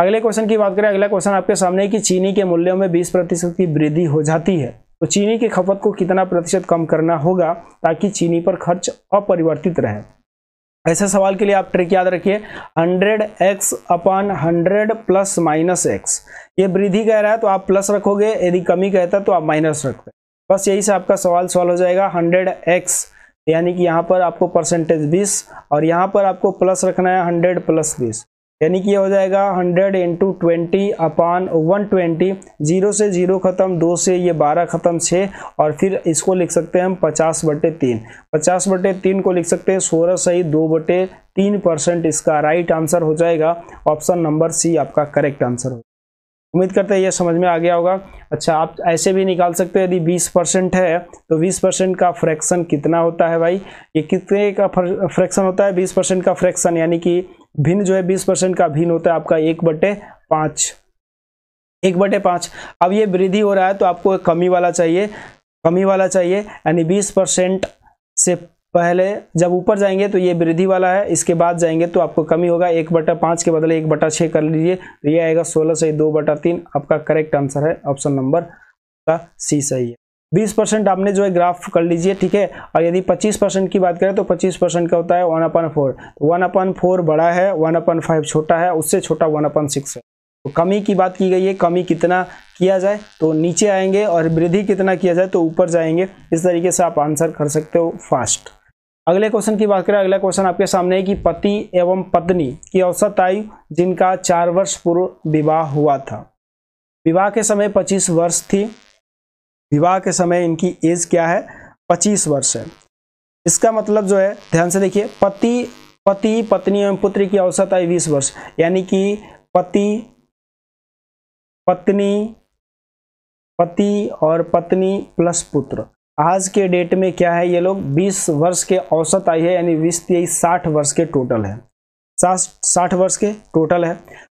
अगले क्वेश्चन की बात करें अगला क्वेश्चन आपके सामने कि चीनी के मूल्यों में बीस प्रतिशत की वृद्धि हो जाती है तो चीनी की खपत को कितना प्रतिशत कम करना होगा ताकि चीनी पर खर्च अपरिवर्तित रहे ऐसे सवाल के लिए आप ट्रिक याद रखिए hundred x upon hundred plus minus x ये वृद्धि कह रहा है तो आप प्लस रखोगे यदि कमी कहता है तो आप माइनस रखते हैं बस यही से आपका सवाल सॉल्व हो जाएगा हंड्रेड एक्स यानी कि यहाँ पर आपको परसेंटेज 20 और यहाँ पर आपको प्लस रखना है 100 प्लस बीस यानी कि ये हो जाएगा 100 into twenty upon one twenty zero से जीरो ख़त्म दो से ये बारह ख़त्म छः और फिर इसको लिख सकते हैं हम पचास बटे तीन पचास बटे तीन को लिख सकते हैं सोलह सही दो बटे तीन परसेंट इसका राइट आंसर हो जाएगा ऑप्शन नंबर सी आपका करेक्ट आंसर हो उम्मीद करते हैं ये समझ में आ गया होगा अच्छा आप ऐसे भी निकाल सकते हैं यदि 20 परसेंट है तो 20 परसेंट का फ्रैक्शन कितना होता है भाई ये कितने का फ्रैक्शन होता है 20 परसेंट का फ्रैक्शन यानी कि भिन्न जो है 20 परसेंट का भिन्न होता है आपका एक बटे पाँच एक बटे पाँच अब ये वृद्धि हो रहा है तो आपको कमी वाला चाहिए कमी वाला चाहिए यानी बीस परसेंट से पहले जब ऊपर जाएंगे तो ये वृद्धि वाला है इसके बाद जाएंगे तो आपको कमी होगा एक बटा पाँच के बदले एक बटा छः कर लीजिए तो ये आएगा सोलह सही दो बटा तीन आपका करेक्ट आंसर है ऑप्शन नंबर का सी सही है बीस परसेंट आपने जो है ग्राफ कर लीजिए ठीक है और यदि पच्चीस परसेंट की बात करें तो पच्चीस परसेंट का होता है one upon four one upon four बड़ा है वन अपन फाइव छोटा है उससे छोटा वन अपन सिक्स है तो कमी की बात की गई है कमी कितना किया जाए तो नीचे आएंगे और वृद्धि कितना किया जाए तो ऊपर जाएंगे इस तरीके से आप आंसर कर सकते हो फास्ट अगले क्वेश्चन की बात करें अगला क्वेश्चन आपके सामने है कि पति एवं पत्नी की औसत आयु जिनका चार वर्ष पूर्व विवाह हुआ था विवाह के समय 25 वर्ष थी विवाह के समय इनकी एज क्या है 25 वर्ष है इसका मतलब जो है ध्यान से देखिए पति पति पत्नी एवं पुत्र की औसत आयु 20 वर्ष यानी कि पति पत्नी पति और पत्नी प्लस पुत्र आज के डेट में क्या है ये लोग 20 वर्ष के औसत आई है यानी बीस तेईस साठ वर्ष के टोटल है साठ वर्ष के टोटल है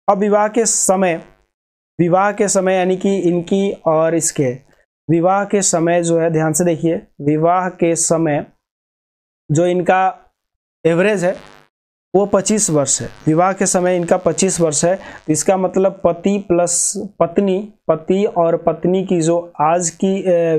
अब विवाह के समय विवाह के समय यानी कि इनकी और इसके विवाह के समय जो है ध्यान से देखिए विवाह के समय जो इनका एवरेज है वो 25 वर्ष है विवाह के समय इनका 25 वर्ष है इसका मतलब पति प्लस पत्नी पति और पत्नी की जो आज की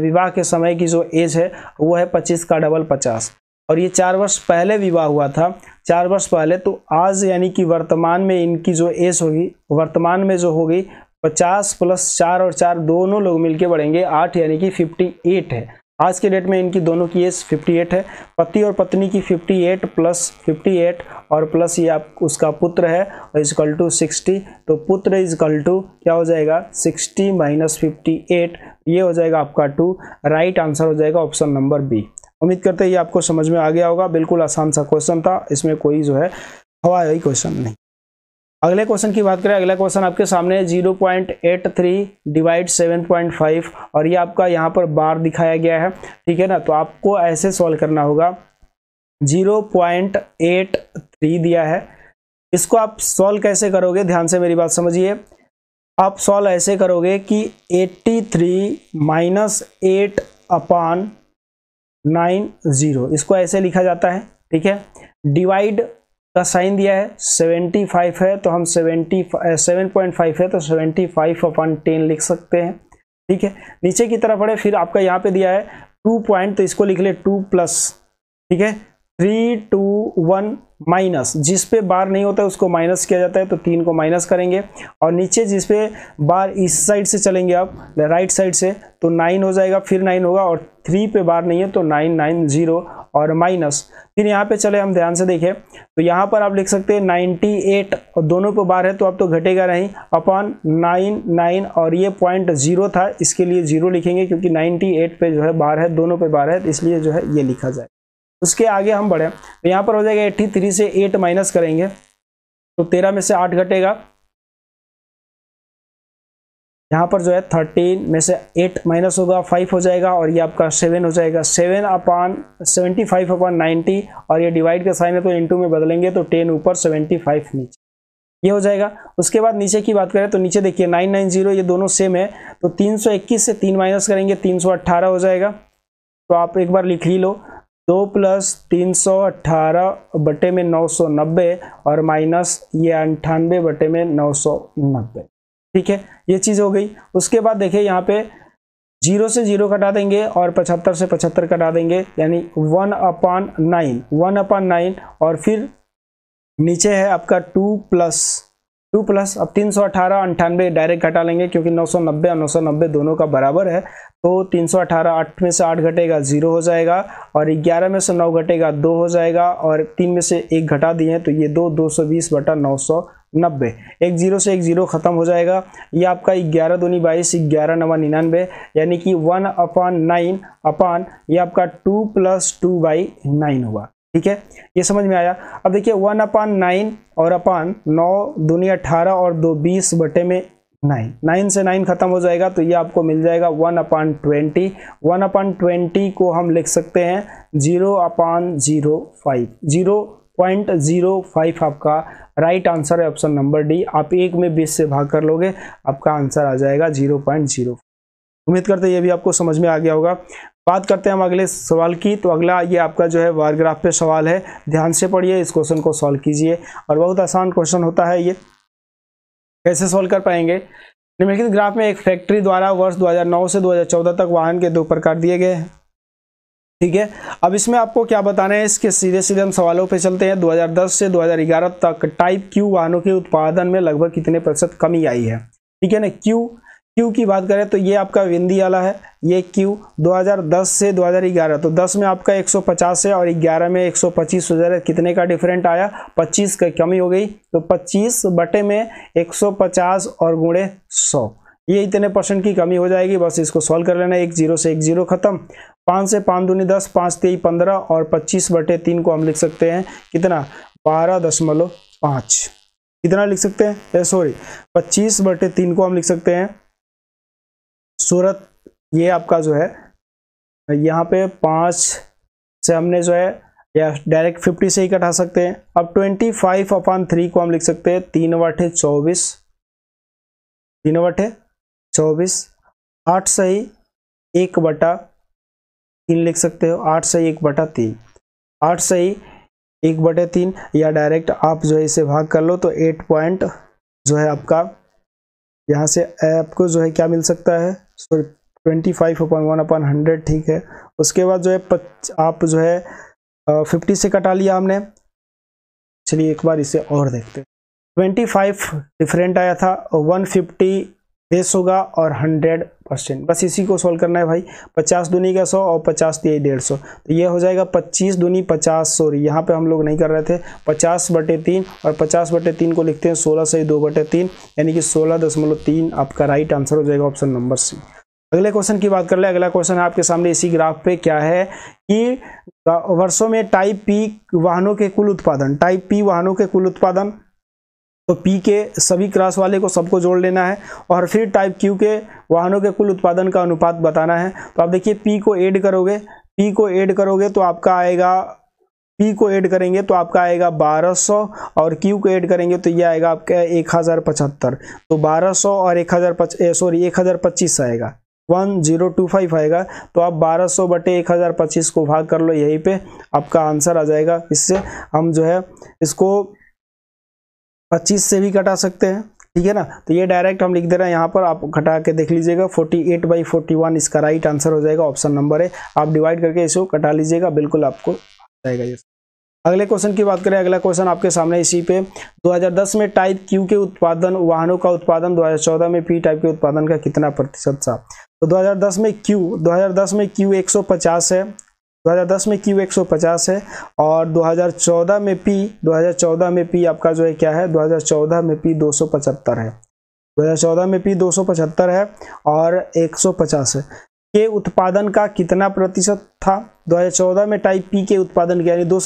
विवाह के समय की जो एज है वो है 25 का डबल 50 और ये चार वर्ष पहले विवाह हुआ था चार वर्ष पहले तो आज यानी कि वर्तमान में इनकी जो एज होगी वर्तमान में जो होगी पचास प्लस चार और चार दोनों लोग मिलके बढ़ेंगे आठ यानी कि फिफ्टी एट है आज के डेट में इनकी दोनों की एज 58 है पति और पत्नी की 58 प्लस 58 और प्लस ये आप उसका पुत्र है और इजकल टू सिक्सटी तो पुत्र इजकल टू क्या हो जाएगा 60 माइनस फिफ्टी ये हो जाएगा आपका टू राइट आंसर हो जाएगा ऑप्शन नंबर बी उम्मीद करते हैं ये आपको समझ में आ गया होगा बिल्कुल आसान सा क्वेश्चन था इसमें कोई जो है हवा क्वेश्चन नहीं अगले क्वेश्चन की बात करें अगला क्वेश्चन आपके सामने zero point eight three divide seven point five और ये आपका यहाँ पर बार दिखाया गया है ठीक है ना तो आपको ऐसे सॉल्व करना होगा जीरो पॉइंट एट थ्री दिया है इसको आप सॉल्व कैसे करोगे ध्यान से मेरी बात समझिए आप सॉल्व ऐसे करोगे कि eighty three minus eight upon nine zero इसको ऐसे लिखा जाता है ठीक है डिवाइड का साइन दिया है 75 है तो हम 70 7.5 है तो 75 फाइव अपन टेन लिख सकते हैं ठीक है नीचे की तरफ पड़े फिर आपका यहाँ पे दिया है टू पॉइंट तो इसको लिख ले टू प्लस ठीक है थ्री टू वन माइनस जिस पे बार नहीं होता है उसको माइनस किया जाता है तो तीन को माइनस करेंगे और नीचे जिस पे बार इस साइड से चलेंगे आप राइट साइड से तो नाइन हो जाएगा फिर नाइन होगा और थ्री पे बार नहीं है तो नाइन नाइन जीरो और माइनस फिर यहाँ पे चले हम ध्यान से देखें तो यहाँ पर आप लिख सकते हैं नाइन्टी एट और दोनों पे बार है तो अब तो घटेगा नहीं अपॉन नाइन नाइन और ये पॉइंट जीरो था इसके लिए जीरो लिखेंगे क्योंकि नाइन्टी एट पे जो है बार है दोनों पे बार है तो इसलिए जो है ये लिखा जाए उसके आगे हम बढ़े तो यहाँ पर हो जाएगा एट्टी थ्री से एट माइनस करेंगे तो तेरह में से आठ घटेगा यहाँ पर जो है थर्टीन में से एट माइनस होगा फाइव हो जाएगा और ये आपका सेवन हो जाएगा seven upon seventy five upon ninety और ये डिवाइड का साइन है तो इंटू में बदलेंगे तो टेन ऊपर सेवेंटी फाइव नीचे ये हो जाएगा उसके बाद नीचे की बात करें तो नीचे देखिए नाइन नाइन जीरो ये दोनों सेम है तो तीन सौ इक्कीस से तीन माइनस करेंगे तीन सौ अट्ठारह हो जाएगा तो आप एक बार लिख ही लो दो प्लस तीन सौ अट्ठारह बटे में नौ सौ नब्बे और माइनस ये अंठानबे बटे में नौ सौ नब्बे ठीक है ये चीज़ हो गई उसके बाद देखिए यहाँ पे जीरो से जीरो कटा देंगे और पचहत्तर से पचहत्तर कटा देंगे यानी one upon nine one upon nine और फिर नीचे है आपका टू प्लस टू प्लस अब तीन सौ अठारह अंठानवे डायरेक्ट घटा लेंगे क्योंकि नौ सौ नब्बे और नौ सौ नब्बे दोनों का बराबर है तो तीन सौ अठारह आठ में से आठ घटेगा जीरो हो जाएगा और ग्यारह में से नौ घटेगा दो हो जाएगा और तीन में से एक घटा दिए तो ये दो दो सौ बीस बटा नौ सौ नब्बे एक जीरो से एक जीरो ख़त्म हो जाएगा ये आपका ग्यारह दूनी बाईस ग्यारह नवा निन्यानवे यानी कि वन अपान नाइन अपान ये आपका two plus two by nine हुआ ठीक है ये समझ में आया अब देखिए वन अपान नाइन और अपान नौ दूनी अट्ठारह और दो बीस बटे में नाइन नाइन से नाइन खत्म हो जाएगा तो ये आपको मिल जाएगा one upon twenty one upon twenty को हम लिख सकते हैं zero upon zero five zero point zero five आपका राइट आंसर है ऑप्शन नंबर डी आप एक में बीस से भाग कर लोगे आपका आंसर आ जाएगा जीरो पॉइंट जीरो उम्मीद करते ये भी आपको समझ में आ गया होगा बात करते हैं हम अगले सवाल की तो अगला ये आपका जो है वार पे सवाल है ध्यान से पढ़िए इस क्वेश्चन को सॉल्व कीजिए और बहुत आसान क्वेश्चन होता है ये कैसे सॉल्व कर पाएंगे निम्नलिखित ग्राफ में एक फैक्ट्री द्वारा वर्ष 2009 से 2014 तक वाहन के दो प्रकार दिए गए हैं ठीक है अब इसमें आपको क्या बताना है इसके सीधे सीधे हम सवालों पे चलते हैं 2010 से 2011 तक टाइप क्यू वाहनों के उत्पादन में लगभग कितने प्रतिशत कमी आई है ठीक है ना क्यू क्यू की बात करें तो ये आपका विंदी वाला है ये क्यू 2010 से 2011 तो 10 में आपका 150 है और 11 में 125 हो जा रहा है कितने का डिफरेंट आया 25 का कमी हो गई तो 25 बटे में 150 और गुणे 100 ये इतने परसेंट की कमी हो जाएगी बस इसको सॉल्व कर लेना एक जीरो से एक जीरो खत्म पाँच से पाँच दूनी दस पाँच तेई पंद्रह और पच्चीस बटे तीन को हम लिख सकते हैं कितना बारह दशमलव पाँच कितना लिख सकते हैं सॉरी पच्चीस बटे तीन को हम लिख सकते हैं सूरत ये आपका जो है यहाँ पे पाँच से हमने जो है या डायरेक्ट फिफ्टी से ही कटा सकते हैं अब ट्वेंटी फाइव अपान थ्री को हम लिख सकते हैं तीन वाठे चौबीस तीन वाठे चौबीस आठ से ही एक बटा तीन लिख सकते हो आठ से एक बटा तीन आठ से ही एक बटे तीन या डायरेक्ट आप जो है इसे भाग कर लो तो एट पॉइंट जो है आपका यहाँ से आपको जो है क्या मिल सकता है sorry twenty five upon one upon hundred ठीक है उसके बाद जो है आप जो है फिफ्टी से कटा लिया हमने चलिए एक बार इसे और देखते हैं ट्वेंटी फाइव डिफरेंट आया था वन फिफ्टी देश होगा और हंड्रेड परसेंट बस इसी को सॉल्व करना है भाई पचास दूनी का सौ और पचास दिए डेढ़ सौ तो ये हो जाएगा पच्चीस दूनी पचास सॉरी यहाँ पे हम लोग नहीं कर रहे थे पचास बटे तीन और पचास बटे तीन को लिखते हैं सोलह से दो बटे तीन यानी कि सोलह दशमलव तीन आपका राइट आंसर हो जाएगा ऑप्शन नंबर सी अगले क्वेश्चन की बात कर ले अगला क्वेश्चन आपके सामने इसी ग्राफ पे क्या है कि वर्षों में टाइप पी वाहनों के कुल उत्पादन टाइप पी वाहनों के कुल उत्पादन तो पी के सभी क्रॉस वाले को सबको जोड़ लेना है और फिर टाइप क्यू के वाहनों के कुल उत्पादन का अनुपात बताना है तो आप देखिए पी को ऐड करोगे पी को ऐड करोगे तो आपका आएगा पी को ऐड करेंगे तो आपका आएगा 1200 और क्यू को ऐड करेंगे तो ये आएगा आपका एक हज़ार पचहत्तर तो 1200 और एक हज़ार पच सॉरी एक हज़ार पच्चीस आएगा वन जीरो टू फाइव आएगा तो आप 1200 बटे एक हज़ार पच्चीस को भाग कर लो यहीं पे आपका आंसर आ जाएगा इससे हम जो है इसको पच्चीस से भी घटा सकते हैं ठीक है ना तो ये डायरेक्ट हम लिख दे रहे हैं यहाँ पर आप घटा के देख लीजिएगा 48 एट बाई फोर्टी इसका राइट आंसर हो जाएगा ऑप्शन नंबर है आप डिवाइड करके इसको कटा लीजिएगा बिल्कुल आपको जाएगा ये अगले क्वेश्चन की बात करें अगला क्वेश्चन आपके सामने इसी पे 2010 में टाइप क्यू के उत्पादन वाहनों का उत्पादन 2014 में पी टाइप के उत्पादन का कितना प्रतिशत था तो 2010 में क्यू 2010 में क्यू 150 है 2010 में क्यू एक है और 2014 में पी 2014 में पी आपका जो है क्या है 2014 में पी 275 है 2014 में पी 275 है और 150 है के उत्पादन का कितना प्रतिशत था 2014 में टाइप पी के उत्पादन किया यानी दो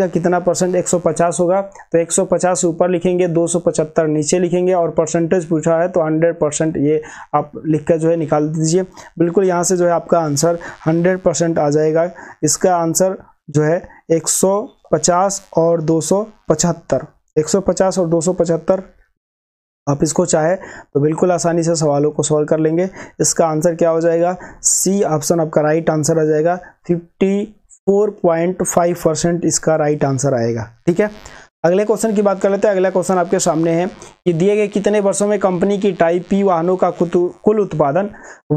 का कितना परसेंट 150 होगा तो 150 ऊपर लिखेंगे 275 नीचे लिखेंगे और परसेंटेज पूछा है तो 100 परसेंट ये आप लिख कर जो है निकाल दीजिए बिल्कुल यहाँ से जो है आपका आंसर 100 परसेंट आ जाएगा इसका आंसर जो है 150 और 275 150 और 275 आप इसको चाहे तो बिल्कुल आसानी से सवालों को सॉल्व कर लेंगे इसका आंसर क्या हो जाएगा सी ऑप्शन आपका राइट आंसर आ जाएगा fifty four point five percent इसका राइट आंसर आएगा ठीक है अगले क्वेश्चन की बात कर लेते हैं अगला क्वेश्चन आपके सामने है कि दिए गए कितने वर्षों में कंपनी की टाइप पी वाहनों का कुल उत्पादन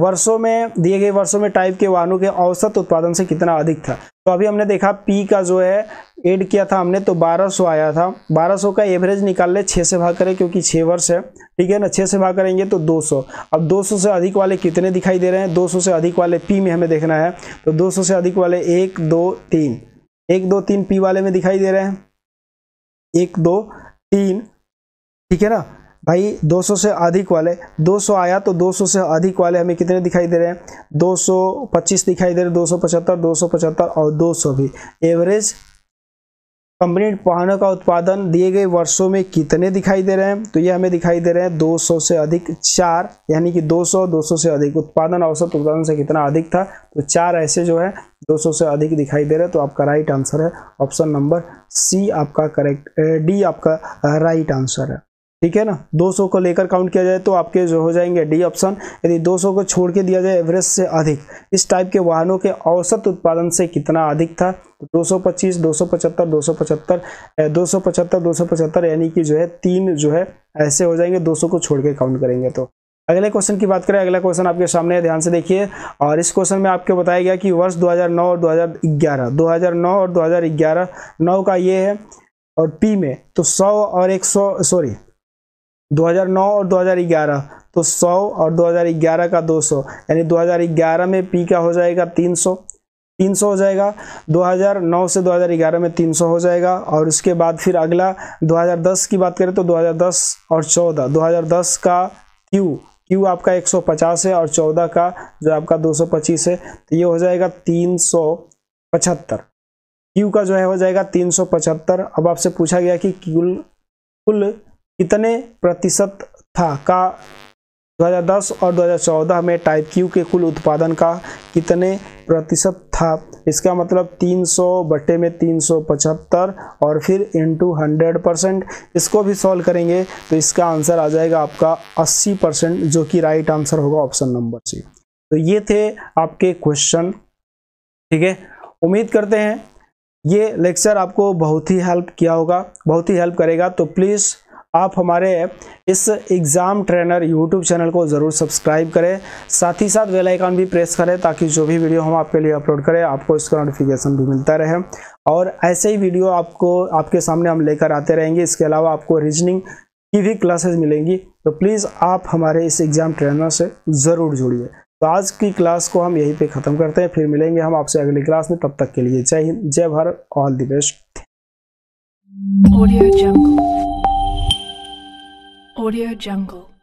वर्षों में दिए गए वर्षों में टाइप के वाहनों के औसत उत्पादन से कितना अधिक था तो अभी हमने देखा पी का जो है एड किया था हमने तो 1200 आया था 1200 का एवरेज निकाल ले छः से भाग करें क्योंकि छः वर्ष है ठीक है ना छः से भाग करेंगे तो 200 अब 200 से अधिक वाले कितने दिखाई दे रहे हैं 200 से अधिक वाले पी में हमें देखना है तो 200 से अधिक वाले एक दो तीन एक दो तीन पी वाले में दिखाई दे रहे हैं एक दो तीन ठीक है ना भाई 200 से अधिक वाले 200 आया तो 200 से अधिक वाले हमें कितने दिखाई दे रहे हैं 225 दिखाई दे रहे हैं दो सौ और 200 भी एवरेज कंपनी वाहनों का उत्पादन दिए गए वर्षों में कितने दिखाई दे रहे हैं तो ये हमें दिखाई दे रहे हैं 200 से अधिक चार यानी कि 200 200 से अधिक उत्पादन औसत उत्पादन से कितना अधिक था तो चार ऐसे जो है 200 से अधिक दिखाई दे रहे हैं तो आपका राइट आंसर है ऑप्शन नंबर सी आपका करेक्ट डी आपका राइट आंसर है ठीक है ना 200 को लेकर काउंट किया जाए तो आपके जो हो जाएंगे डी ऑप्शन यदि 200 को छोड़ के दिया जाए एवरेज से अधिक इस टाइप के वाहनों के औसत उत्पादन से कितना अधिक था तो दो सौ पच्चीस दो सौ पचहत्तर दो सौ पचहत्तर दो सौ पचहत्तर दो सौ पचहत्तर यानी कि जो है तीन जो है ऐसे हो जाएंगे 200 को छोड़ के काउंट करेंगे तो अगले क्वेश्चन की बात करें अगला क्वेश्चन आपके सामने ध्यान से देखिए और इस क्वेश्चन में आपको बताया गया कि वर्ष दो और दो 2009 और दो नौ का ये है और पी में तो सौ और सौ सॉरी 2009 और 2011 तो 100 और 2011 का 200 यानी 2011 में पी का हो जाएगा 300 300 हो जाएगा 2009 से 2011 में 300 हो जाएगा और उसके बाद फिर अगला 2010 की बात करें तो 2010 और 14 2010 का क्यू क्यू आपका 150 है और 14 का जो आपका 225 है तो ये हो जाएगा 375 क्यू का जो है हो जाएगा 375 अब आपसे पूछा गया कि क्यूल कुल कितने प्रतिशत था का 2010 और 2014 में टाइप क्यू के कुल उत्पादन का कितने प्रतिशत था इसका मतलब 300 बटे में 375 और फिर इंटू हंड्रेड परसेंट इसको भी सॉल्व करेंगे तो इसका आंसर आ जाएगा आपका 80 परसेंट जो कि राइट आंसर होगा ऑप्शन नंबर सी तो ये थे आपके क्वेश्चन ठीक है उम्मीद करते हैं ये लेक्चर आपको बहुत ही हेल्प किया होगा बहुत ही हेल्प करेगा तो प्लीज़ आप हमारे इस एग्ज़ाम ट्रेनर यूट्यूब चैनल को ज़रूर सब्सक्राइब करें साथ ही साथ बेल आइकन भी प्रेस करें ताकि जो भी वीडियो हम आपके लिए अपलोड करें आपको इसका नोटिफिकेशन भी मिलता रहे और ऐसे ही वीडियो आपको आपके सामने हम लेकर आते रहेंगे इसके अलावा आपको रीजनिंग की भी क्लासेज मिलेंगी तो प्लीज़ आप हमारे इस एग्ज़ाम ट्रेनर से ज़रूर जुड़िए तो आज की क्लास को हम यहीं पर ख़त्म करते हैं फिर मिलेंगे हम आपसे अगली क्लास में तब तक के लिए जय हिंद जय Bharat all the best Audio Jungle.